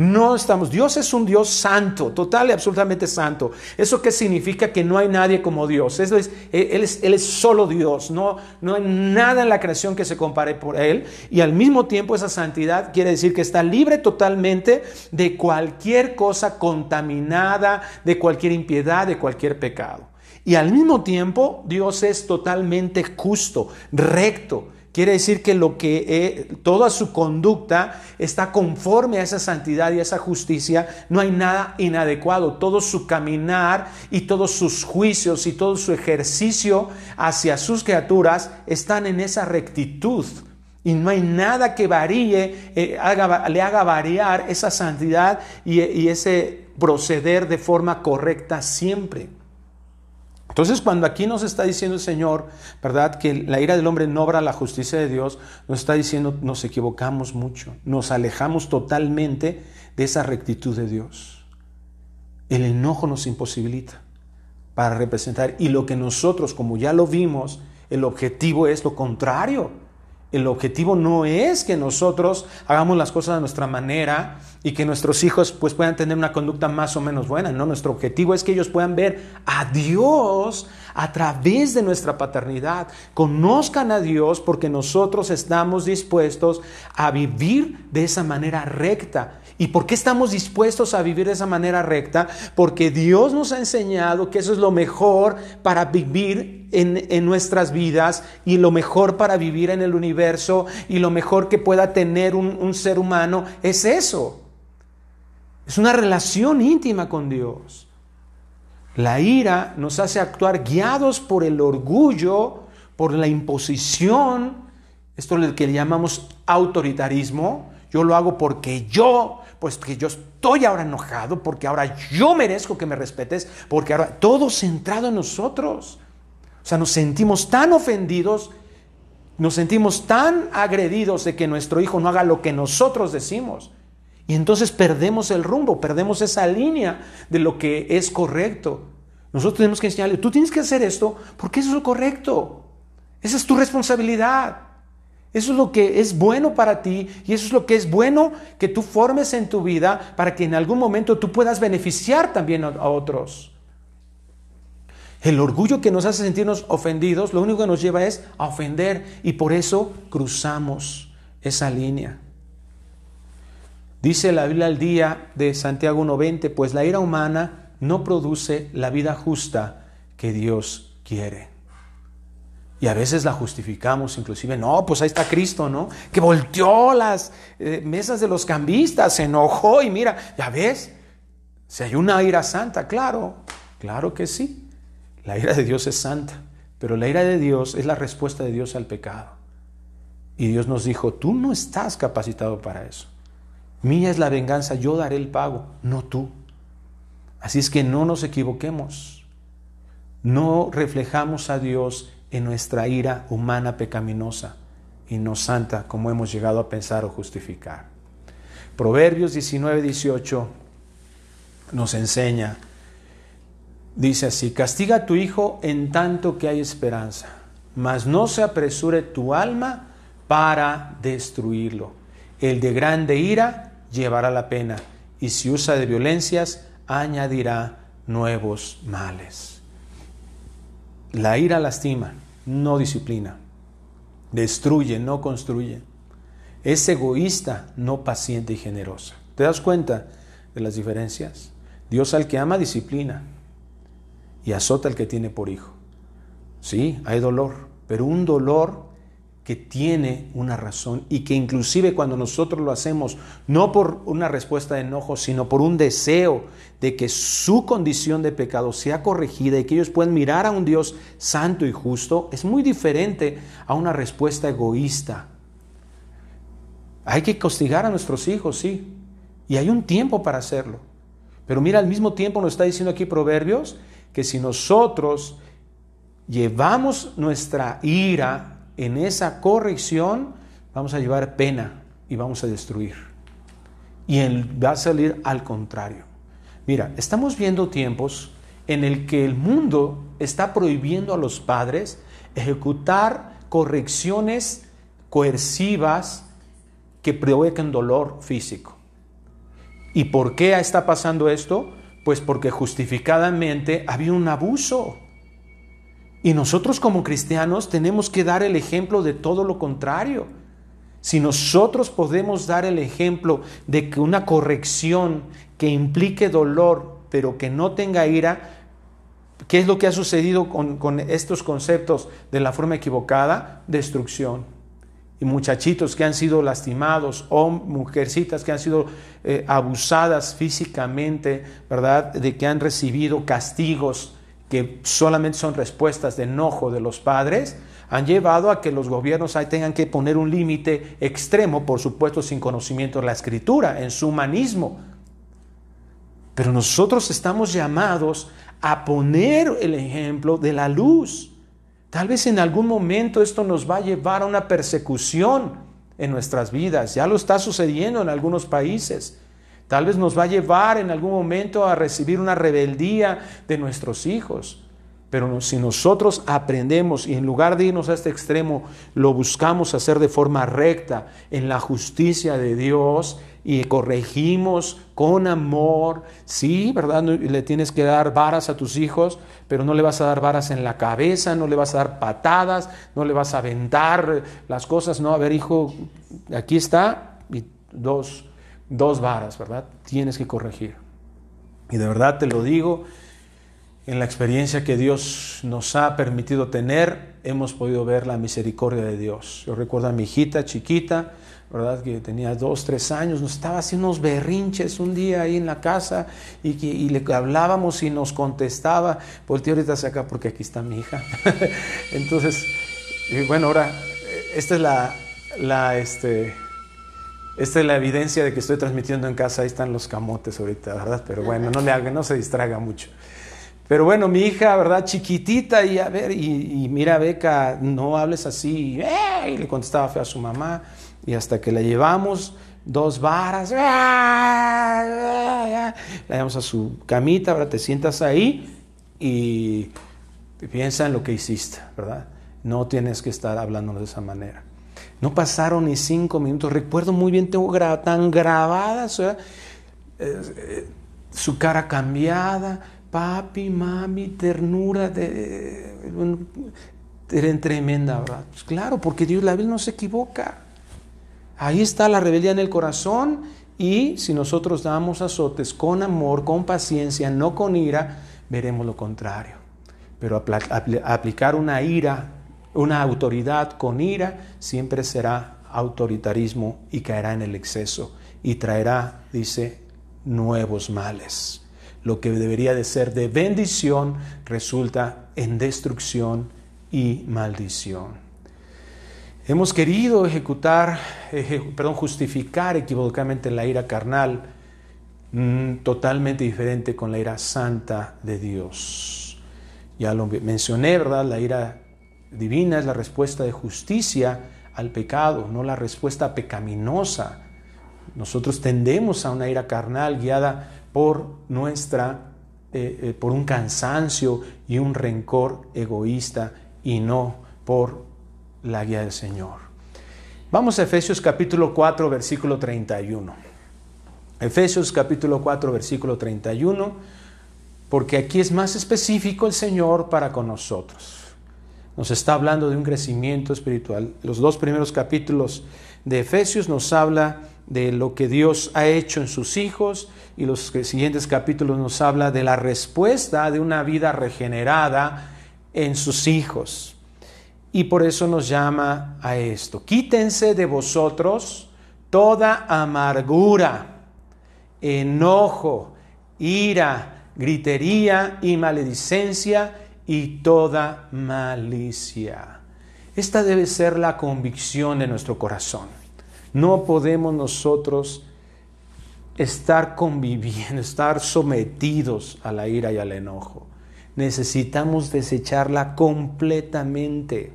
No estamos, Dios es un Dios santo, total y absolutamente santo. ¿Eso qué significa? Que no hay nadie como Dios. Eh, es, él, es, solo Dios, no, no hay nada en la creación que se compare por Él. Y al mismo tiempo esa santidad quiere decir que está libre totalmente de cualquier cosa contaminada, de cualquier impiedad, de cualquier pecado. Y al mismo tiempo Dios es totalmente justo, recto Quiere decir que lo que eh, toda su conducta está conforme a esa santidad y a esa justicia, no hay nada inadecuado. Todo su caminar y todos sus juicios y todo su ejercicio hacia sus criaturas están en esa rectitud. Y no hay nada que varíe, eh, le haga variar esa santidad y ese proceder de forma correcta siempre. Entonces, cuando aquí nos está diciendo el Señor, ¿verdad? Que la ira del hombre no obra la justicia de Dios, nos está diciendo, nos equivocamos mucho, nos alejamos totalmente de esa rectitud de Dios. El enojo nos imposibilita para representar, y lo que nosotros, como ya lo vimos, el objetivo es lo contrario, el objetivo no es que nosotros hagamos las cosas de nuestra manera y que nuestros hijos pues, puedan tener una conducta más o menos buena. No, nuestro objetivo es que ellos puedan ver a Dios a través de nuestra paternidad. Conozcan a Dios porque nosotros estamos dispuestos a vivir de esa manera recta. ¿Y por qué estamos dispuestos a vivir de esa manera recta? Porque Dios nos ha enseñado que eso es lo mejor para vivir en, nuestras vidas y lo mejor para vivir en el universo y lo mejor que pueda tener un, un ser humano es eso. Es una relación íntima con Dios. La ira nos hace actuar guiados por el orgullo, por la imposición, esto es lo que llamamos autoritarismo. Yo lo hago porque yo pues que yo estoy ahora enojado porque ahora yo merezco que me respetes, porque ahora todo centrado en nosotros. O sea, nos sentimos tan ofendidos, nos sentimos tan agredidos de que nuestro hijo no haga lo que nosotros decimos. Y entonces perdemos el rumbo, perdemos esa línea de lo que es correcto. Nosotros tenemos que enseñarle, tú tienes que hacer esto porque eso es lo correcto. Esa es tu responsabilidad. Eso es lo que es bueno para ti y eso es lo que es bueno que tú formes en tu vida para que en algún momento tú puedas beneficiar también a, otros. El orgullo que nos hace sentirnos ofendidos, lo único que nos lleva es a ofender y por eso cruzamos esa línea. Dice la Biblia al día de Santiago 1.20, pues la ira humana no produce la vida justa que Dios quiere. Y a veces la justificamos, inclusive, no, pues ahí está Cristo, ¿no? Que volteó las eh, mesas de los cambistas, se enojó y mira, ya ves, si hay una ira santa, claro, claro que sí. La ira de Dios es santa, pero la ira de Dios es la respuesta de Dios al pecado. Y Dios nos dijo, tú no estás capacitado para eso. Mía es la venganza, yo daré el pago, no tú. Así es que no nos equivoquemos. No reflejamos a Dios en nuestra ira humana pecaminosa y no santa como hemos llegado a pensar o justificar. Proverbios 19, 18 nos enseña, dice así, castiga a tu hijo en tanto que hay esperanza, mas no se apresure tu alma para destruirlo. El de grande ira llevará la pena, y si usa de violencias, añadirá nuevos males. La ira lastima, no disciplina. Destruye, no construye. Es egoísta, no paciente y generosa. ¿Te das cuenta de las diferencias? Dios al que ama disciplina y azota al que tiene por hijo. Sí, hay dolor, pero un dolor que tiene una razón y que inclusive cuando nosotros lo hacemos, no por una respuesta de enojo, sino por un deseo de que su condición de pecado sea corregida y que ellos puedan mirar a un Dios santo y justo, es muy diferente a una respuesta egoísta. Hay que castigar a nuestros hijos, sí, y hay un tiempo para hacerlo. Pero mira, al mismo tiempo nos está diciendo aquí Proverbios que si nosotros llevamos nuestra ira en esa corrección vamos a llevar pena y vamos a destruir. Y él va a salir al contrario. Mira, estamos viendo tiempos en el que el mundo está prohibiendo a los padres ejecutar correcciones coercivas que provoquen dolor físico. ¿Y por qué está pasando esto? Pues porque justificadamente había un abuso y nosotros como cristianos tenemos que dar el ejemplo de todo lo contrario. Si nosotros podemos dar el ejemplo de que una corrección que implique dolor, pero que no tenga ira, ¿qué es lo que ha sucedido con, estos conceptos de la forma equivocada? Destrucción. Y muchachitos que han sido lastimados o mujercitas que han sido eh, abusadas físicamente, ¿verdad? De que han recibido castigos que solamente son respuestas de enojo de los padres, han llevado a que los gobiernos tengan que poner un límite extremo, por supuesto sin conocimiento de la escritura, en su humanismo. Pero nosotros estamos llamados a poner el ejemplo de la luz. Tal vez en algún momento esto nos va a llevar a una persecución en nuestras vidas. Ya lo está sucediendo en algunos países. Tal vez nos va a llevar en algún momento a recibir una rebeldía de nuestros hijos. Pero si nosotros aprendemos y en lugar de irnos a este extremo, lo buscamos hacer de forma recta en la justicia de Dios y corregimos con amor, sí, ¿verdad? Le tienes que dar varas a tus hijos, pero no le vas a dar varas en la cabeza, no le vas a dar patadas, no le vas a aventar las cosas, no, a ver hijo, aquí está, y dos, dos varas, ¿verdad? Tienes que corregir. Y de verdad te lo digo, en la experiencia que Dios nos ha permitido tener, hemos podido ver la misericordia de Dios. Yo recuerdo a mi hijita chiquita, ¿verdad? Que tenía dos, tres años, nos estaba haciendo unos berrinches un día ahí en la casa y, le hablábamos y nos contestaba, tío, ahorita se acá porque aquí está mi hija. *laughs* Entonces, y bueno, ahora, esta es la, la, este, esta es la evidencia de que estoy transmitiendo en casa. Ahí están los camotes ahorita, ¿verdad? Pero bueno, no le no se distraiga mucho. Pero bueno, mi hija, ¿verdad? Chiquitita, y a ver, y, mira, Beca, no hables así. le contestaba fe a su mamá. Y hasta que la llevamos, dos varas, ¡ah! la llevamos a su camita, ¿verdad? Te sientas ahí y piensa en lo que hiciste, ¿verdad? No tienes que estar hablándonos de esa manera. No pasaron ni cinco minutos. Recuerdo muy bien, tengo tan grabada eh, eh, su, cara cambiada. Papi, mami, ternura. De, eh, era tremenda, ¿verdad? Pues claro, porque Dios, la Biblia no se equivoca. Ahí está la rebeldía en el corazón y si nosotros damos azotes con amor, con paciencia, no con ira, veremos lo contrario. Pero aplicar una ira una autoridad con ira siempre será autoritarismo y caerá en el exceso y traerá, dice, nuevos males. Lo que debería de ser de bendición resulta en destrucción y maldición. Hemos querido ejecutar, perdón, justificar equivocadamente la ira carnal, mm, totalmente diferente con la ira santa de Dios. Ya lo mencioné, ¿verdad? La ira divina es la respuesta de justicia al pecado, no la respuesta pecaminosa. Nosotros tendemos a una ira carnal guiada por nuestra, eh, eh, por un cansancio y un rencor egoísta y no por la guía del Señor. Vamos a Efesios capítulo 4, versículo 31. Efesios capítulo 4, versículo 31, porque aquí es más específico el Señor para con nosotros nos está hablando de un crecimiento espiritual. Los dos primeros capítulos de Efesios nos habla de lo que Dios ha hecho en sus hijos y los siguientes capítulos nos habla de la respuesta de una vida regenerada en sus hijos. Y por eso nos llama a esto. Quítense de vosotros toda amargura, enojo, ira, gritería y maledicencia y toda malicia. Esta debe ser la convicción de nuestro corazón. No podemos nosotros estar conviviendo, estar sometidos a la ira y al enojo. Necesitamos desecharla completamente.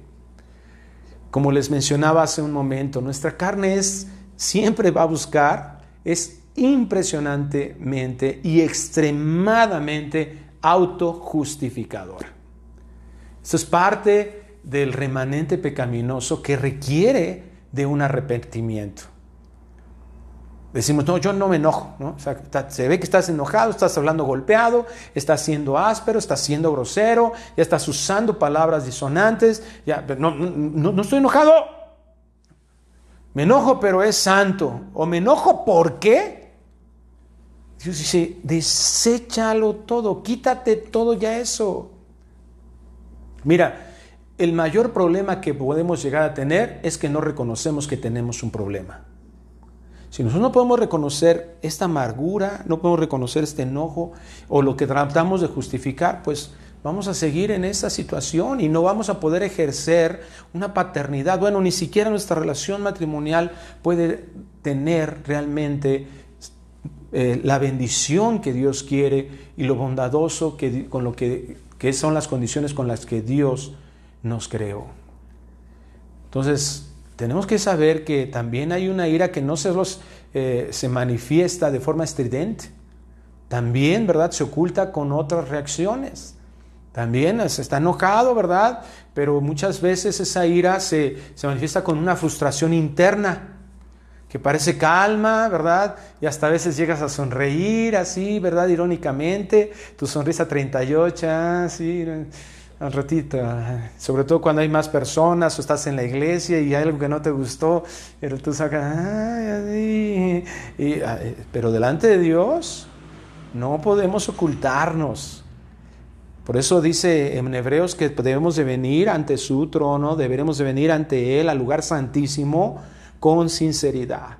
Como les mencionaba hace un momento, nuestra carne es siempre va a buscar es impresionantemente y extremadamente autojustificadora. Esto es parte del remanente pecaminoso que requiere de un arrepentimiento. Decimos, no, yo no me enojo. se ve que estás enojado, estás hablando golpeado, estás siendo áspero, estás siendo grosero, ya estás usando palabras disonantes. Ya, no, no estoy enojado. Me enojo, pero es santo. O me enojo, ¿por qué? Dios dice, deséchalo todo, quítate todo ya eso. Mira, el mayor problema que podemos llegar a tener es que no reconocemos que tenemos un problema. Si nosotros no podemos reconocer esta amargura, no podemos reconocer este enojo o lo que tratamos de justificar, pues vamos a seguir en esa situación y no vamos a poder ejercer una paternidad. Bueno, ni siquiera nuestra relación matrimonial puede tener realmente eh, la bendición que Dios quiere y lo bondadoso que, con lo que ¿Qué son las condiciones con las que Dios nos creó. Entonces, tenemos que saber que también hay una ira que no se, eh, se manifiesta de forma estridente. También, ¿verdad? Se oculta con otras reacciones. También se está enojado, ¿verdad? Pero muchas veces esa ira se, se manifiesta con una frustración interna que parece calma, ¿verdad? Y hasta a veces llegas a sonreír así, ¿verdad? Irónicamente, tu sonrisa 38, así, ah, al ratito, sobre todo cuando hay más personas o estás en la iglesia y hay algo que no te gustó, pero tú sacas, ah, eh, pero delante de Dios no podemos ocultarnos. Por eso dice en Hebreos que debemos de venir ante su trono, deberemos de venir ante Él, al lugar santísimo, con sinceridad.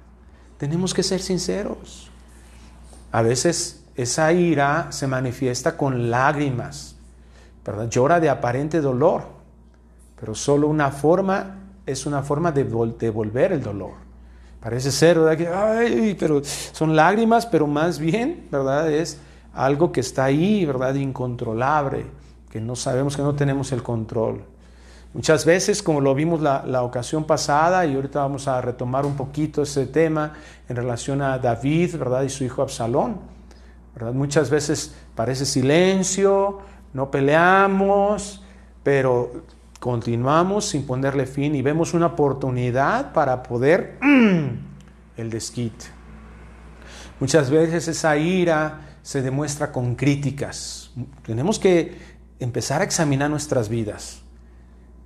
Tenemos que ser sinceros. A veces esa ira se manifiesta con lágrimas, ¿verdad? Llora de aparente dolor, pero solo una forma es una forma de devolver el dolor. Parece ser, ¿verdad? Que, pero son lágrimas, pero más bien, ¿verdad? Es algo que está ahí, ¿verdad? Incontrolable, que no sabemos que no tenemos el control. Muchas veces, como lo vimos la, ocasión pasada, y ahorita vamos a retomar un poquito ese tema en relación a David, ¿verdad? Y su hijo Absalón, Muchas veces parece silencio, no peleamos, pero continuamos sin ponerle fin y vemos una oportunidad para poder mm, el desquite. Muchas veces esa ira se demuestra con críticas. Tenemos que empezar a examinar nuestras vidas.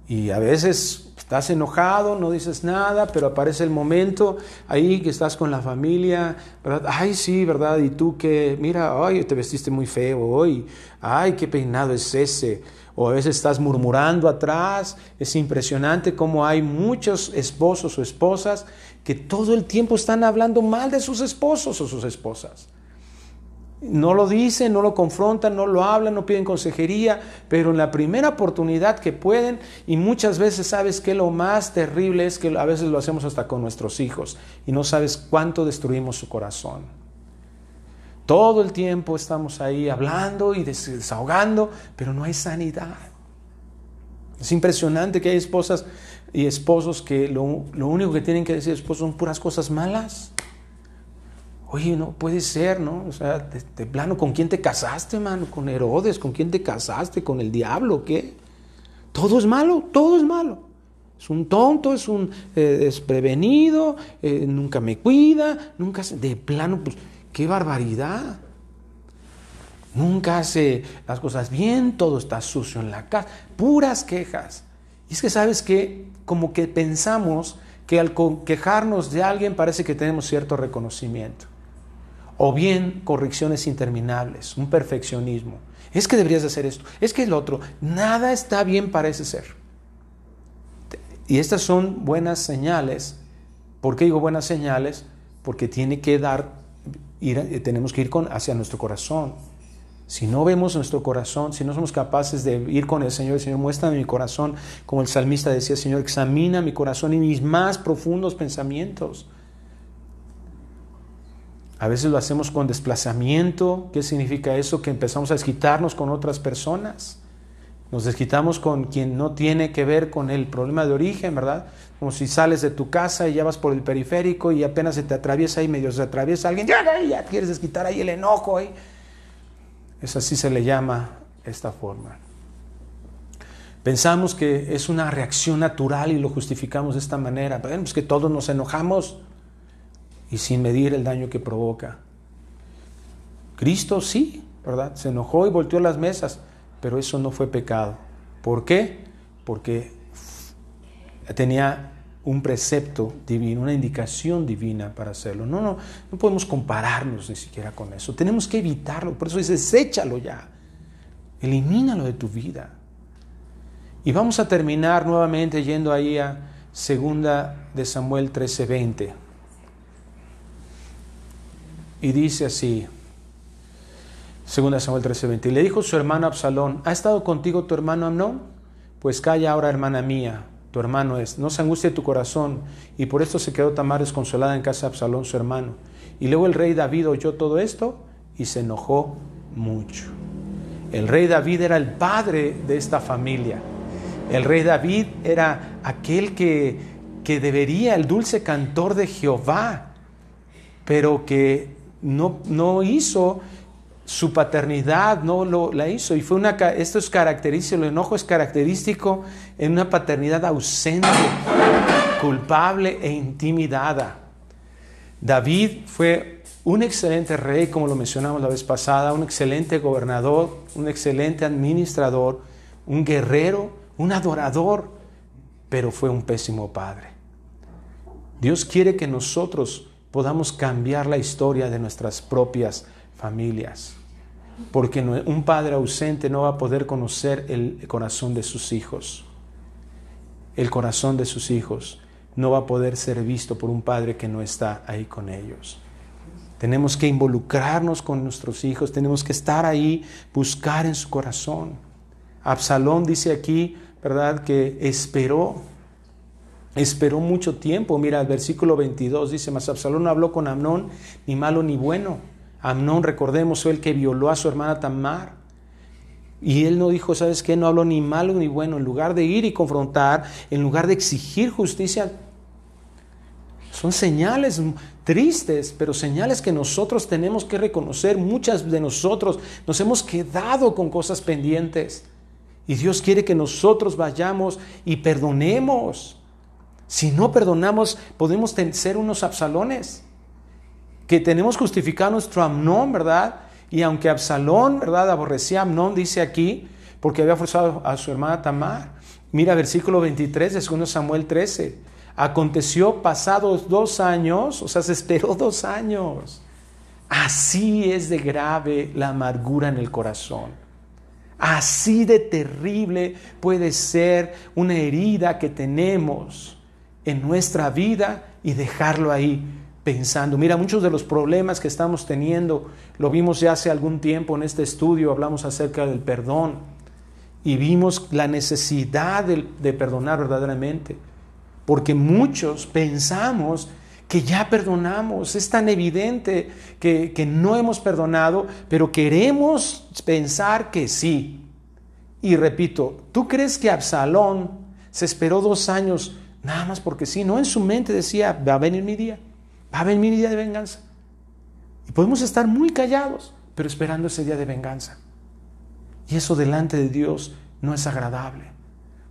Y a veces estás enojado, no dices nada, pero aparece el momento ahí que estás con la familia, ¿verdad? Ay, sí, ¿verdad? Y tú que, mira, ay, te vestiste muy feo hoy, ay, qué peinado es ese. O a veces estás murmurando atrás. Es impresionante cómo hay muchos esposos o esposas que todo el tiempo están hablando mal de sus esposos o sus esposas. No lo dicen, no lo confrontan, no lo hablan, no piden consejería, pero en la primera oportunidad que pueden, y muchas veces sabes que lo más terrible es que a veces lo hacemos hasta con nuestros hijos, y no sabes cuánto destruimos su corazón. Todo el tiempo estamos ahí hablando y desahogando, pero no hay sanidad. Es impresionante que hay esposas y esposos que lo, único que tienen que decir esposos son puras cosas malas. Oye, no puede ser, ¿no? O sea, de, plano, ¿con quién te casaste, mano? ¿Con Herodes? ¿Con quién te casaste? ¿Con el diablo? ¿Qué? Todo es malo, todo es malo. Es un tonto, es un eh, desprevenido, eh, nunca me cuida, nunca hace. De plano, pues, qué barbaridad. Nunca hace las cosas bien, todo está sucio en la casa. Puras quejas. Y es que, ¿sabes que Como que pensamos que al quejarnos de alguien parece que tenemos cierto reconocimiento. O bien correcciones interminables, un perfeccionismo. Es que deberías hacer esto, es que el otro, nada está bien para ese ser. Y estas son buenas señales. ¿Por qué digo buenas señales? Porque tiene que dar, eh, tenemos que ir con, hacia nuestro corazón. Si no vemos nuestro corazón, si no somos capaces de ir con el Señor, el Señor muestra mi corazón, como el salmista decía, Señor, examina mi corazón y mis más profundos pensamientos. A veces lo hacemos con desplazamiento. ¿Qué significa eso? Que empezamos a desquitarnos con otras personas. Nos desquitamos con quien no tiene que ver con el problema de origen, ¿verdad? Como si sales de tu casa y ya vas por el periférico y apenas se te atraviesa y medio se atraviesa alguien, ya, ya, ya quieres desquitar ahí el enojo. Es así se le llama esta forma. Pensamos que es una reacción natural y lo justificamos de esta manera. Bueno, pues que todos nos enojamos y sin medir el daño que provoca. Cristo sí, ¿verdad? Se enojó y volteó las mesas, pero eso no fue pecado. ¿Por qué? Porque tenía un precepto divino, una indicación divina para hacerlo. No, no, no podemos compararnos ni siquiera con eso. Tenemos que evitarlo. Por eso dice, échalo ya. Elimínalo de tu vida. Y vamos a terminar nuevamente yendo ahí a segunda de Samuel 13:20 y dice así, 2 Samuel 13:20, y le dijo su hermano Absalón, ¿ha estado contigo tu hermano Amnón? Pues calla ahora, hermana mía, tu hermano es, no se angustie tu corazón. Y por esto se quedó Tamar desconsolada en casa de Absalón, su hermano. Y luego el rey David oyó todo esto y se enojó mucho. El rey David era el padre de esta familia. El rey David era aquel que, que debería, el dulce cantor de Jehová, pero que no, hizo su paternidad, no lo, la hizo. Y fue una, esto es característico, el enojo es característico en una paternidad ausente, culpable e intimidada. David fue un excelente rey, como lo mencionamos la vez pasada, un excelente gobernador, un excelente administrador, un guerrero, un adorador, pero fue un pésimo padre. Dios quiere que nosotros podamos cambiar la historia de nuestras propias familias. Porque un padre ausente no va a poder conocer el corazón de sus hijos. El corazón de sus hijos no va a poder ser visto por un padre que no está ahí con ellos. Tenemos que involucrarnos con nuestros hijos, tenemos que estar ahí, buscar en su corazón. Absalón dice aquí, ¿verdad?, que esperó Esperó mucho tiempo. Mira, el versículo 22 dice, mas Absalón habló con Amnón, ni malo ni bueno. Amnón, recordemos, fue el que violó a su hermana Tamar. Y él no dijo, ¿sabes qué? No habló ni malo ni bueno. En lugar de ir y confrontar, en lugar de exigir justicia, son señales tristes, pero señales que nosotros tenemos que reconocer. Muchas de nosotros nos hemos quedado con cosas pendientes. Y Dios quiere que nosotros vayamos y perdonemos. Si no perdonamos, podemos ser unos Absalones, que tenemos justificado nuestro Amnón, ¿verdad? Y aunque Absalón, ¿verdad? Aborrecía a Amnón, dice aquí, porque había forzado a su hermana Tamar. Mira versículo 23 de 2 Samuel 13. Aconteció pasados dos años, o sea, se esperó dos años. Así es de grave la amargura en el corazón. Así de terrible puede ser una herida que tenemos en nuestra vida y dejarlo ahí pensando. Mira, muchos de los problemas que estamos teniendo, lo vimos ya hace algún tiempo en este estudio, hablamos acerca del perdón y vimos la necesidad de, perdonar verdaderamente, porque muchos pensamos que ya perdonamos, es tan evidente que, que no hemos perdonado, pero queremos pensar que sí. Y repito, ¿tú crees que Absalón se esperó dos años Nada más porque sí, no en su mente decía, va a venir mi día, va a venir mi día de venganza. Y podemos estar muy callados, pero esperando ese día de venganza. Y eso delante de Dios no es agradable.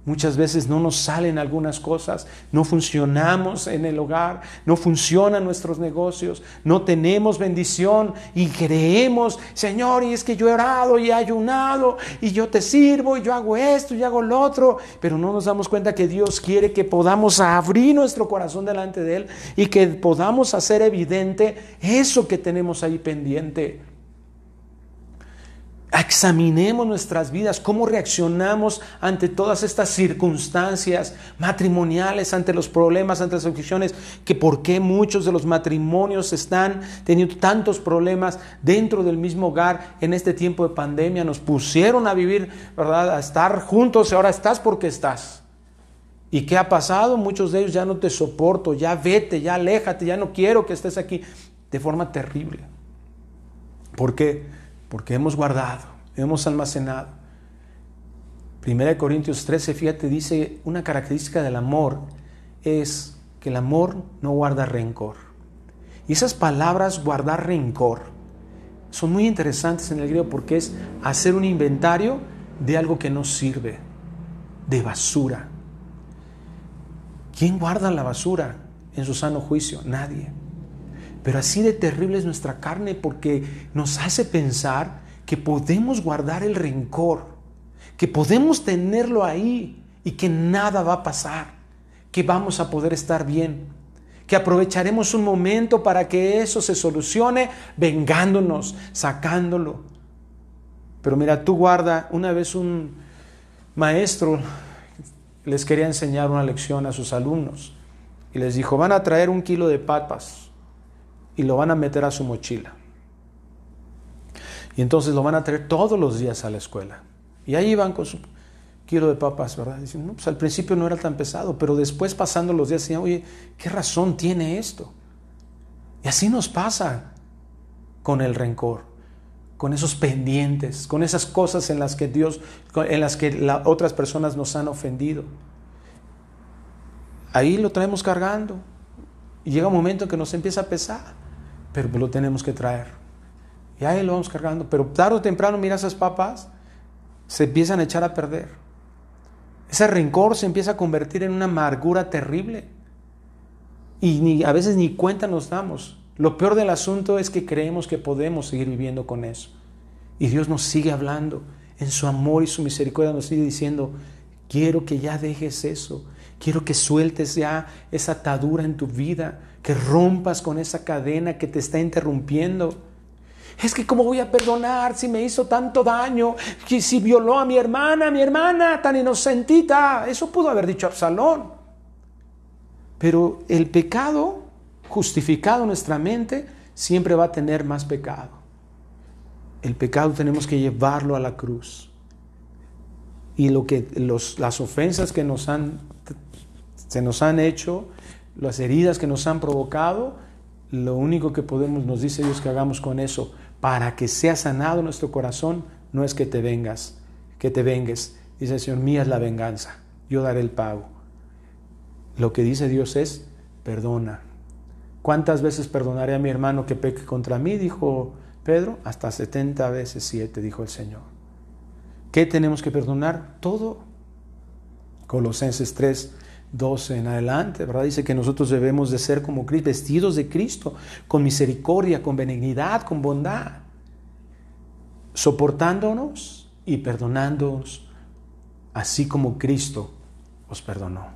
Muchas veces no nos salen algunas cosas, no funcionamos en el hogar, no funcionan nuestros negocios, no tenemos bendición y creemos, Señor, y es que yo he orado y he ayunado y yo te sirvo y yo hago esto y hago lo otro, pero no nos damos cuenta que Dios quiere que podamos abrir nuestro corazón delante de Él y que podamos hacer evidente eso que tenemos ahí pendiente. Examinemos nuestras vidas, cómo reaccionamos ante todas estas circunstancias matrimoniales, ante los problemas, ante las aflicciones, que por qué muchos de los matrimonios están teniendo tantos problemas dentro del mismo hogar en este tiempo de pandemia. Nos pusieron a vivir, ¿verdad? A estar juntos y ahora estás porque estás. ¿Y qué ha pasado? Muchos de ellos ya no te soporto, ya vete, ya aléjate, ya no quiero que estés aquí de forma terrible. ¿Por qué? porque hemos guardado, hemos almacenado. Primera de Corintios 13, fíjate, dice, una característica del amor es que el amor no guarda rencor. Y esas palabras, guardar rencor, son muy interesantes en el griego porque es hacer un inventario de algo que no sirve, de basura. ¿Quién guarda la basura en su sano juicio? Nadie. Pero así de terrible es nuestra carne porque nos hace pensar que podemos guardar el rencor, que podemos tenerlo ahí y que nada va a pasar, que vamos a poder estar bien, que aprovecharemos un momento para que eso se solucione vengándonos, sacándolo. Pero mira, tú guarda, una vez un maestro les quería enseñar una lección a sus alumnos y les dijo, van a traer un kilo de papas y lo van a meter a su mochila. Y entonces lo van a traer todos los días a la escuela. Y ahí van con su kilo de papas, ¿verdad? Pues al principio no era tan pesado, pero después pasando los días decían, oye, ¿qué razón tiene esto? Y así nos pasa con el rencor, con esos pendientes, con esas cosas en las que Dios, en las que otras personas nos han ofendido. Ahí lo traemos cargando. Y llega un momento en que nos empieza a pesar pero pues lo tenemos que traer. Y ahí lo vamos cargando. Pero tarde o temprano, mira, esas papas se empiezan a echar a perder. Ese rencor se empieza a convertir en una amargura terrible. Y a veces ni cuenta nos damos. Lo peor del asunto es que creemos que podemos seguir viviendo con eso. Y Dios nos sigue hablando. En su amor y su misericordia nos sigue diciendo, quiero que ya dejes eso. Quiero que sueltes ya esa atadura en tu vida que rompas con esa cadena que te está interrumpiendo. Es que cómo voy a perdonar si me hizo tanto daño, si violó a mi hermana, mi hermana tan inocentita. Eso pudo haber dicho Absalón. Pero el pecado justificado en nuestra mente siempre va a tener más pecado. El pecado tenemos que llevarlo a la cruz. Y lo que las ofensas que nos han, se nos han hecho, las heridas que nos han provocado, lo único que podemos, nos dice Dios que hagamos con eso, para que sea sanado nuestro corazón, no es que te vengas, que te vengues. Dice el Señor, mía es la venganza, yo daré el pago. Lo que dice Dios es, perdona. ¿Cuántas veces perdonaré a mi hermano que peque contra mí? Dijo Pedro, hasta 70 veces 7, dijo el Señor. ¿Qué tenemos que perdonar? Todo. Colosenses 3, 12 en adelante, ¿verdad? Dice que nosotros debemos de ser como Cristo, vestidos de Cristo, con misericordia, con benignidad, con bondad, soportándonos y perdonándonos, así como Cristo os perdonó.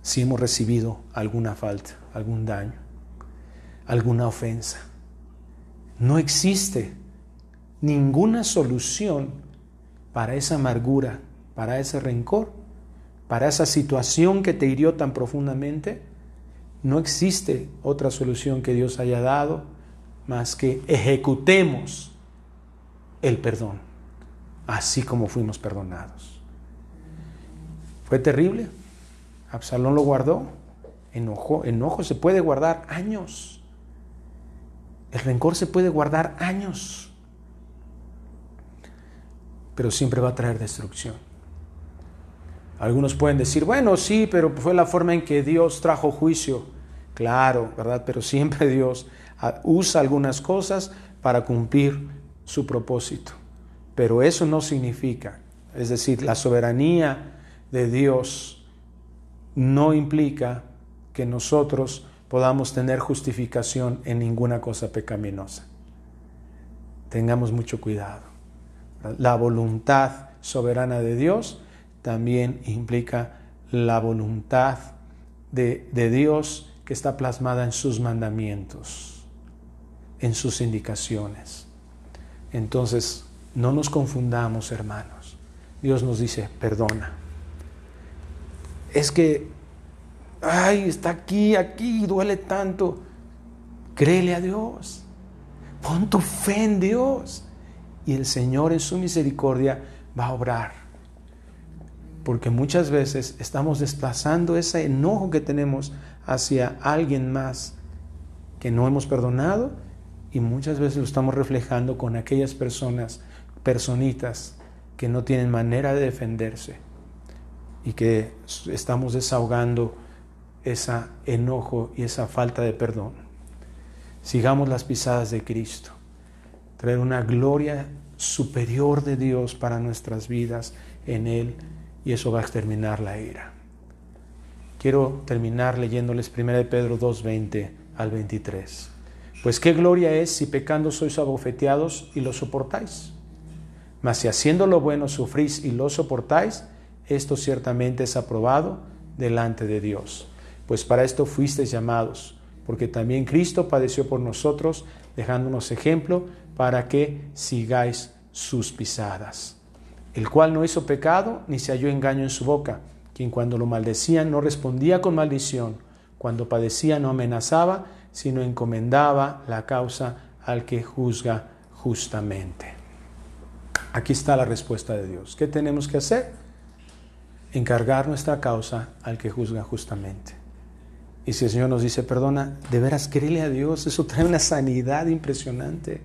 Si hemos recibido alguna falta, algún daño, alguna ofensa, no existe ninguna solución para esa amargura, para ese rencor para esa situación que te hirió tan profundamente, no existe otra solución que Dios haya dado más que ejecutemos el perdón, así como fuimos perdonados. Fue terrible. Absalón lo guardó. Enojo, enojo se puede guardar años. El rencor se puede guardar años. Pero siempre va a traer destrucción. Algunos pueden decir, bueno, sí, pero fue la forma en que Dios trajo juicio. Claro, ¿verdad? Pero siempre *laughs* Dios ah, usa algunas cosas para cumplir su propósito. Pero eso no significa, es decir, la soberanía de Dios no implica que nosotros podamos tener justificación en ninguna cosa pecaminosa. Tengamos mucho cuidado. La voluntad soberana de Dios también implica la voluntad de, Dios que está plasmada en sus mandamientos, en sus indicaciones. Entonces, no nos confundamos, hermanos. Dios nos dice, perdona. Es que, ay, está aquí, aquí, duele tanto. Créele a Dios. Pon tu fe en Dios. Y el Señor en su misericordia va a obrar porque muchas veces estamos desplazando ese enojo que tenemos hacia alguien más que no hemos perdonado y muchas veces lo estamos reflejando con aquellas personas, personitas que no tienen manera de defenderse y que estamos desahogando ese enojo y esa falta de perdón. Sigamos las pisadas de Cristo, traer una gloria superior de Dios para nuestras vidas en Él y eso va a exterminar la ira. Quiero terminar leyéndoles 1 de Pedro 2:20 al 23. Pues qué gloria es si pecando sois abofeteados y lo soportáis. Mas si haciendo lo bueno sufrís y lo soportáis, esto ciertamente es aprobado delante de Dios. Pues para esto fuisteis llamados, porque también Cristo padeció por nosotros, dejándonos ejemplo para que sigáis sus pisadas el cual no hizo pecado ni se halló engaño en su boca, quien cuando lo maldecían no respondía con maldición, cuando padecía no amenazaba, sino encomendaba la causa al que juzga justamente. Aquí está la respuesta de Dios. ¿Qué tenemos que hacer? Encargar nuestra causa al que juzga justamente. Y si el Señor nos dice, perdona, de veras créele a Dios, eso trae una sanidad impresionante.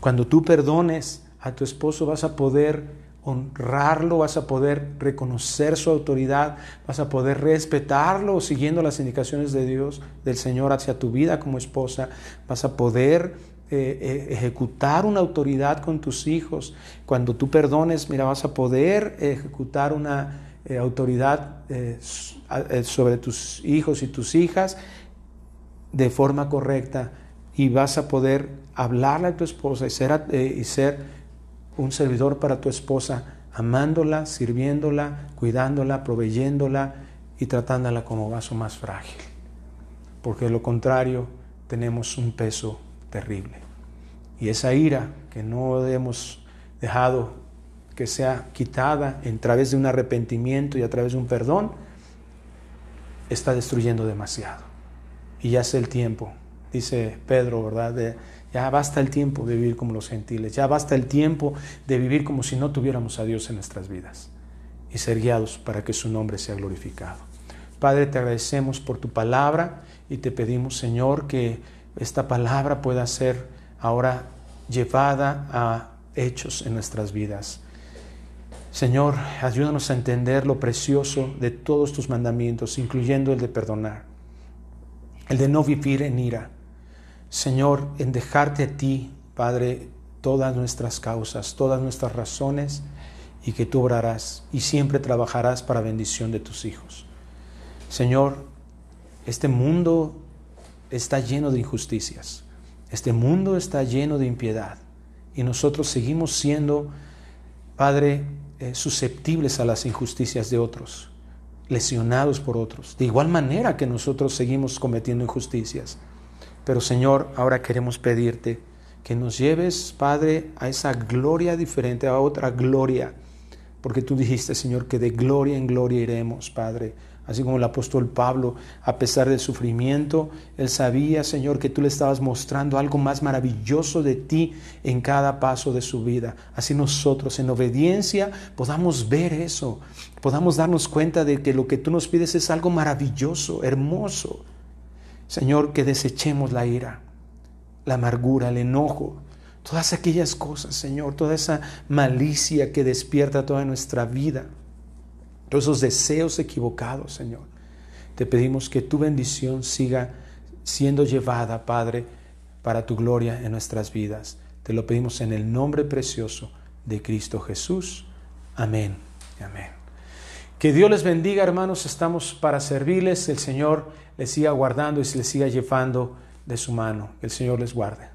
Cuando tú perdones, a tu esposo, vas a poder honrarlo, vas a poder reconocer su autoridad, vas a poder respetarlo siguiendo las indicaciones de Dios, del Señor hacia tu vida como esposa, vas a poder eh, eh, ejecutar una autoridad con tus hijos. Cuando tú perdones, mira, vas a poder ejecutar una eh, autoridad sobre tus hijos y tus hijas de forma correcta y vas a poder hablarle a tu esposa y ser un servidor para tu esposa, amándola, sirviéndola, cuidándola, proveyéndola y tratándola como vaso más frágil. Porque de lo contrario tenemos un peso terrible. Y esa ira que no hemos dejado que sea quitada en través de un arrepentimiento y a través de un perdón, está destruyendo demasiado. Y ya es el tiempo, dice Pedro, ¿verdad? De, ya basta el tiempo de vivir como los gentiles, ya basta el tiempo de vivir como si no tuviéramos a Dios en nuestras vidas y ser guiados para que su nombre sea glorificado. Padre, te agradecemos por tu palabra y te pedimos, Señor, que esta palabra pueda ser ahora llevada a hechos en nuestras vidas. Señor, ayúdanos a entender lo precioso de todos tus mandamientos, incluyendo el de perdonar, el de no vivir en ira, Señor, en dejarte a ti, Padre, todas nuestras causas, todas nuestras razones, y que tú obrarás y siempre trabajarás para bendición de tus hijos. Señor, este mundo está lleno de injusticias, este mundo está lleno de impiedad, y nosotros seguimos siendo, Padre, eh, susceptibles a las injusticias de otros, lesionados por otros, de igual manera que nosotros seguimos cometiendo injusticias. Pero Señor, ahora queremos pedirte que nos lleves, Padre, a esa gloria diferente, a otra gloria. Porque tú dijiste, Señor, que de gloria en gloria iremos, Padre. Así como el apóstol Pablo, a pesar del sufrimiento, él sabía, Señor, que tú le estabas mostrando algo más maravilloso de ti en cada paso de su vida. Así nosotros, en obediencia, podamos ver eso, podamos darnos cuenta de que lo que tú nos pides es algo maravilloso, hermoso, Señor, que desechemos la ira, la amargura, el enojo, todas aquellas cosas, Señor, toda esa malicia que despierta toda nuestra vida, todos esos deseos equivocados, Señor. Te pedimos que tu bendición siga siendo llevada, Padre, para tu gloria en nuestras vidas. Te lo pedimos en el nombre precioso de Cristo Jesús. Amén. Amén. Que Dios les bendiga, hermanos. Estamos para servirles. El Señor les siga guardando y se les siga llevando de su mano. el Señor les guarde.